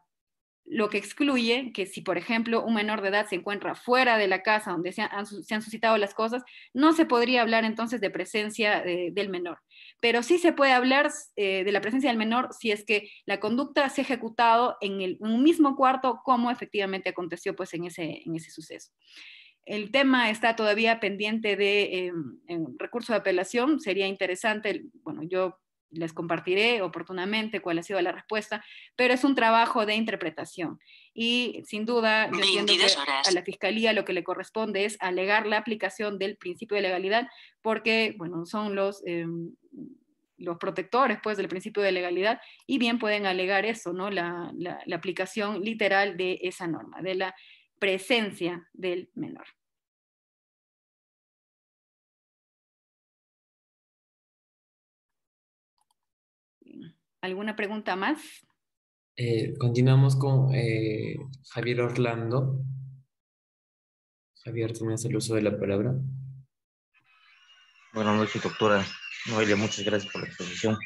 lo que excluye que si, por ejemplo, un menor de edad se encuentra fuera de la casa donde se han, suscitado las cosas, no se podría hablar entonces de presencia eh, del menor. Pero sí se puede hablar eh, de la presencia del menor si es que la conducta se ha ejecutado en, el, mismo cuarto como efectivamente aconteció pues, en, ese, en ese suceso. El tema está todavía pendiente de em, recurso de apelación. Sería interesante, bueno, yo les compartiré oportunamente cuál ha sido la respuesta, pero es un trabajo de interpretación. Y sin duda, yo que a la Fiscalía lo que le corresponde es alegar la aplicación del principio de legalidad, porque, bueno, son los... Em, los protectores pues del principio de legalidad y bien pueden alegar eso, ¿no? la aplicación literal de esa norma, de la presencia del menor. ¿Alguna pregunta más? Eh, continuamos con eh, Javier Orlando. Javier, ¿tienes el uso de la palabra? Buenas noches, doctora Noelia. Muchas gracias por la exposición.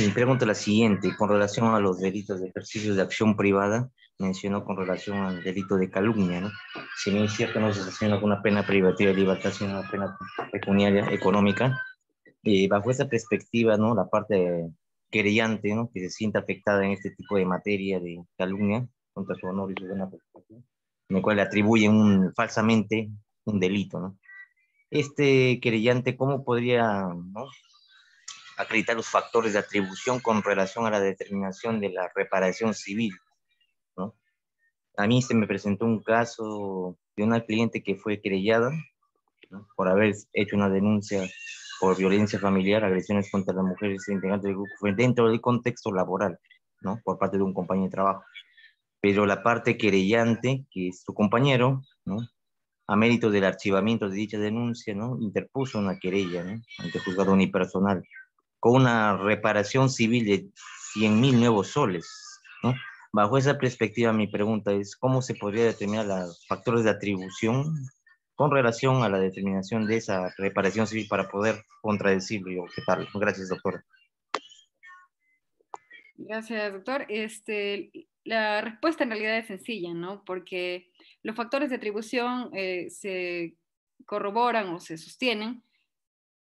Mi pregunta es la siguiente. Con relación a los delitos de ejercicio de acción privada, mencionó con relación al delito de calumnia, ¿no? Si bien es cierto, no se está haciendo una pena privativa de libertad, sino una pena pecuniaria económica, eh, bajo esa perspectiva, ¿no? La parte querellante, ¿no? Que se sienta afectada en este tipo de materia de calumnia contra su honor y su buena reputación, en el cual le atribuyen un, falsamente un delito, ¿no? Este querellante, ¿cómo podría, ¿no? acreditar los factores de atribución con relación a la determinación de la reparación civil. ¿no? A mí se me presentó un caso de una cliente que fue querellada ¿no? por haber hecho una denuncia por violencia familiar, agresiones contra las mujeres integrantes dentro del contexto laboral, ¿no? Por parte de un compañero de trabajo. Pero la parte querellante, que es su compañero, ¿no? A mérito del archivamiento de dicha denuncia, ¿no? Interpuso una querella, ¿no? Ante juzgado unipersonal, con una reparación civil de 100 mil nuevos soles, ¿no? Bajo esa perspectiva, mi pregunta es, ¿cómo se podría determinar los factores de atribución con relación a la determinación de esa reparación civil para poder contradecirlo y objetarlo. Gracias, doctor. Gracias, doctor. Este, la respuesta en realidad es sencilla, ¿no? Porque los factores de atribución eh, se corroboran o se sostienen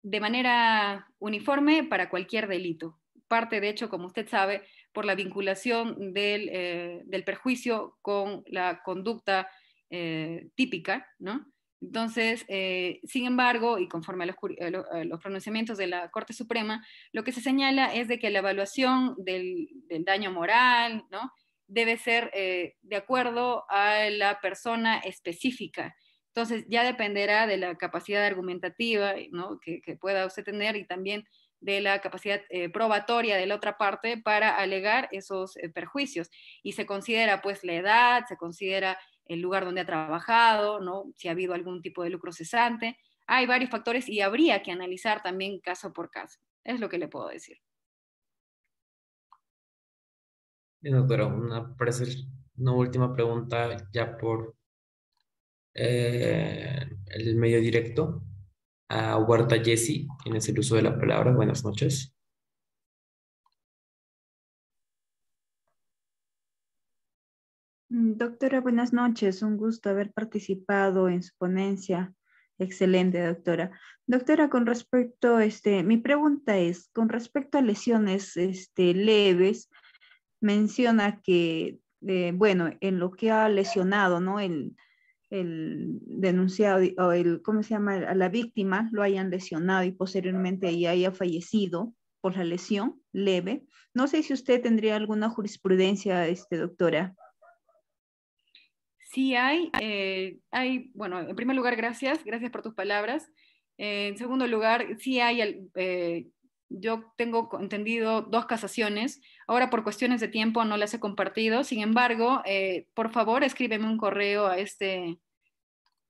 de manera uniforme para cualquier delito. Parte, de hecho, como usted sabe, por la vinculación del, eh, del perjuicio con la conducta eh, típica, ¿no? Entonces, eh, sin embargo, y conforme a los, pronunciamientos de la Corte Suprema, lo que se señala es de que la evaluación del, daño moral ¿no? debe ser eh, de acuerdo a la persona específica. Entonces, ya dependerá de la capacidad argumentativa ¿no? que, pueda usted tener y también de la capacidad eh, probatoria de la otra parte para alegar esos perjuicios. Y se considera pues la edad, se considera el lugar donde ha trabajado, ¿no? si ha habido algún tipo de lucro cesante. Hay varios factores y habría que analizar también caso por caso. Es lo que le puedo decir. Bien, doctora, una, una última pregunta ya por eh, el medio directo a Huerta Jesse, en el uso de la palabra. Buenas noches. Doctora, buenas noches. Un gusto haber participado en su ponencia. Excelente, doctora. Doctora, con respecto, este, mi pregunta es, con respecto a lesiones este, leves, menciona que, eh, bueno, en lo que ha lesionado, ¿no? El, el denunciado o el, ¿cómo se llama? A la víctima lo hayan lesionado y posteriormente ella haya fallecido por la lesión leve. No sé si usted tendría alguna jurisprudencia, este, doctora. Sí hay, eh, hay, bueno, en primer lugar, gracias, gracias por tus palabras. Eh, en segundo lugar, sí hay, eh, yo tengo entendido dos casaciones. Ahora por cuestiones de tiempo no las he compartido. Sin embargo, por favor, escríbeme un correo a este,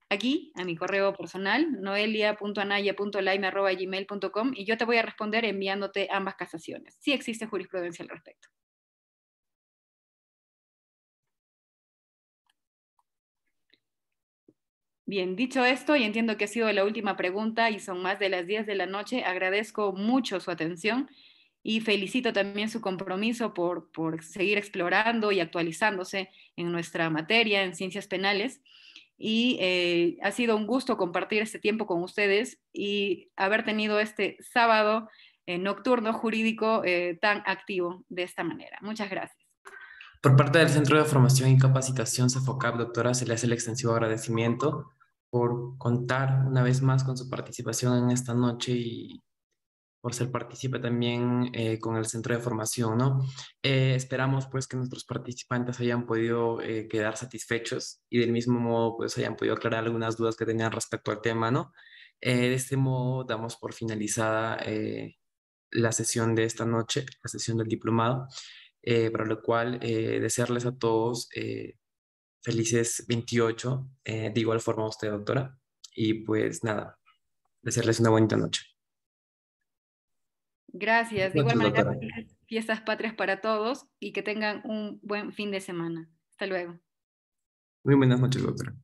aquí, a mi correo personal, noelia.anaya.laime.gmail.com y yo te voy a responder enviándote ambas casaciones. Sí existe jurisprudencia al respecto. Bien, dicho esto, y entiendo que ha sido la última pregunta y son más de las 10 de la noche, agradezco mucho su atención y felicito también su compromiso por, seguir explorando y actualizándose en nuestra materia, en ciencias penales. Y eh, ha sido un gusto compartir este tiempo con ustedes y haber tenido este sábado eh, nocturno jurídico eh, tan activo de esta manera. Muchas gracias. Por parte del Centro de Formación y Capacitación SAFOCAP, doctora, se le hace el extensivo agradecimiento por contar una vez más con su participación en esta noche y por ser partícipe también eh, con el centro de formación, ¿no? Eh, esperamos pues que nuestros participantes hayan podido eh, quedar satisfechos y del mismo modo pues hayan podido aclarar algunas dudas que tenían respecto al tema, ¿no? de este modo damos por finalizada la sesión de esta noche, la sesión del diplomado. Eh, para lo cual eh, desearles a todos eh, felices 28, de igual forma a usted, doctora, y pues nada, desearles una bonita noche. Gracias, de igual manera, fiestas patrias para todos y que tengan un buen fin de semana. Hasta luego. Muy buenas noches, doctora.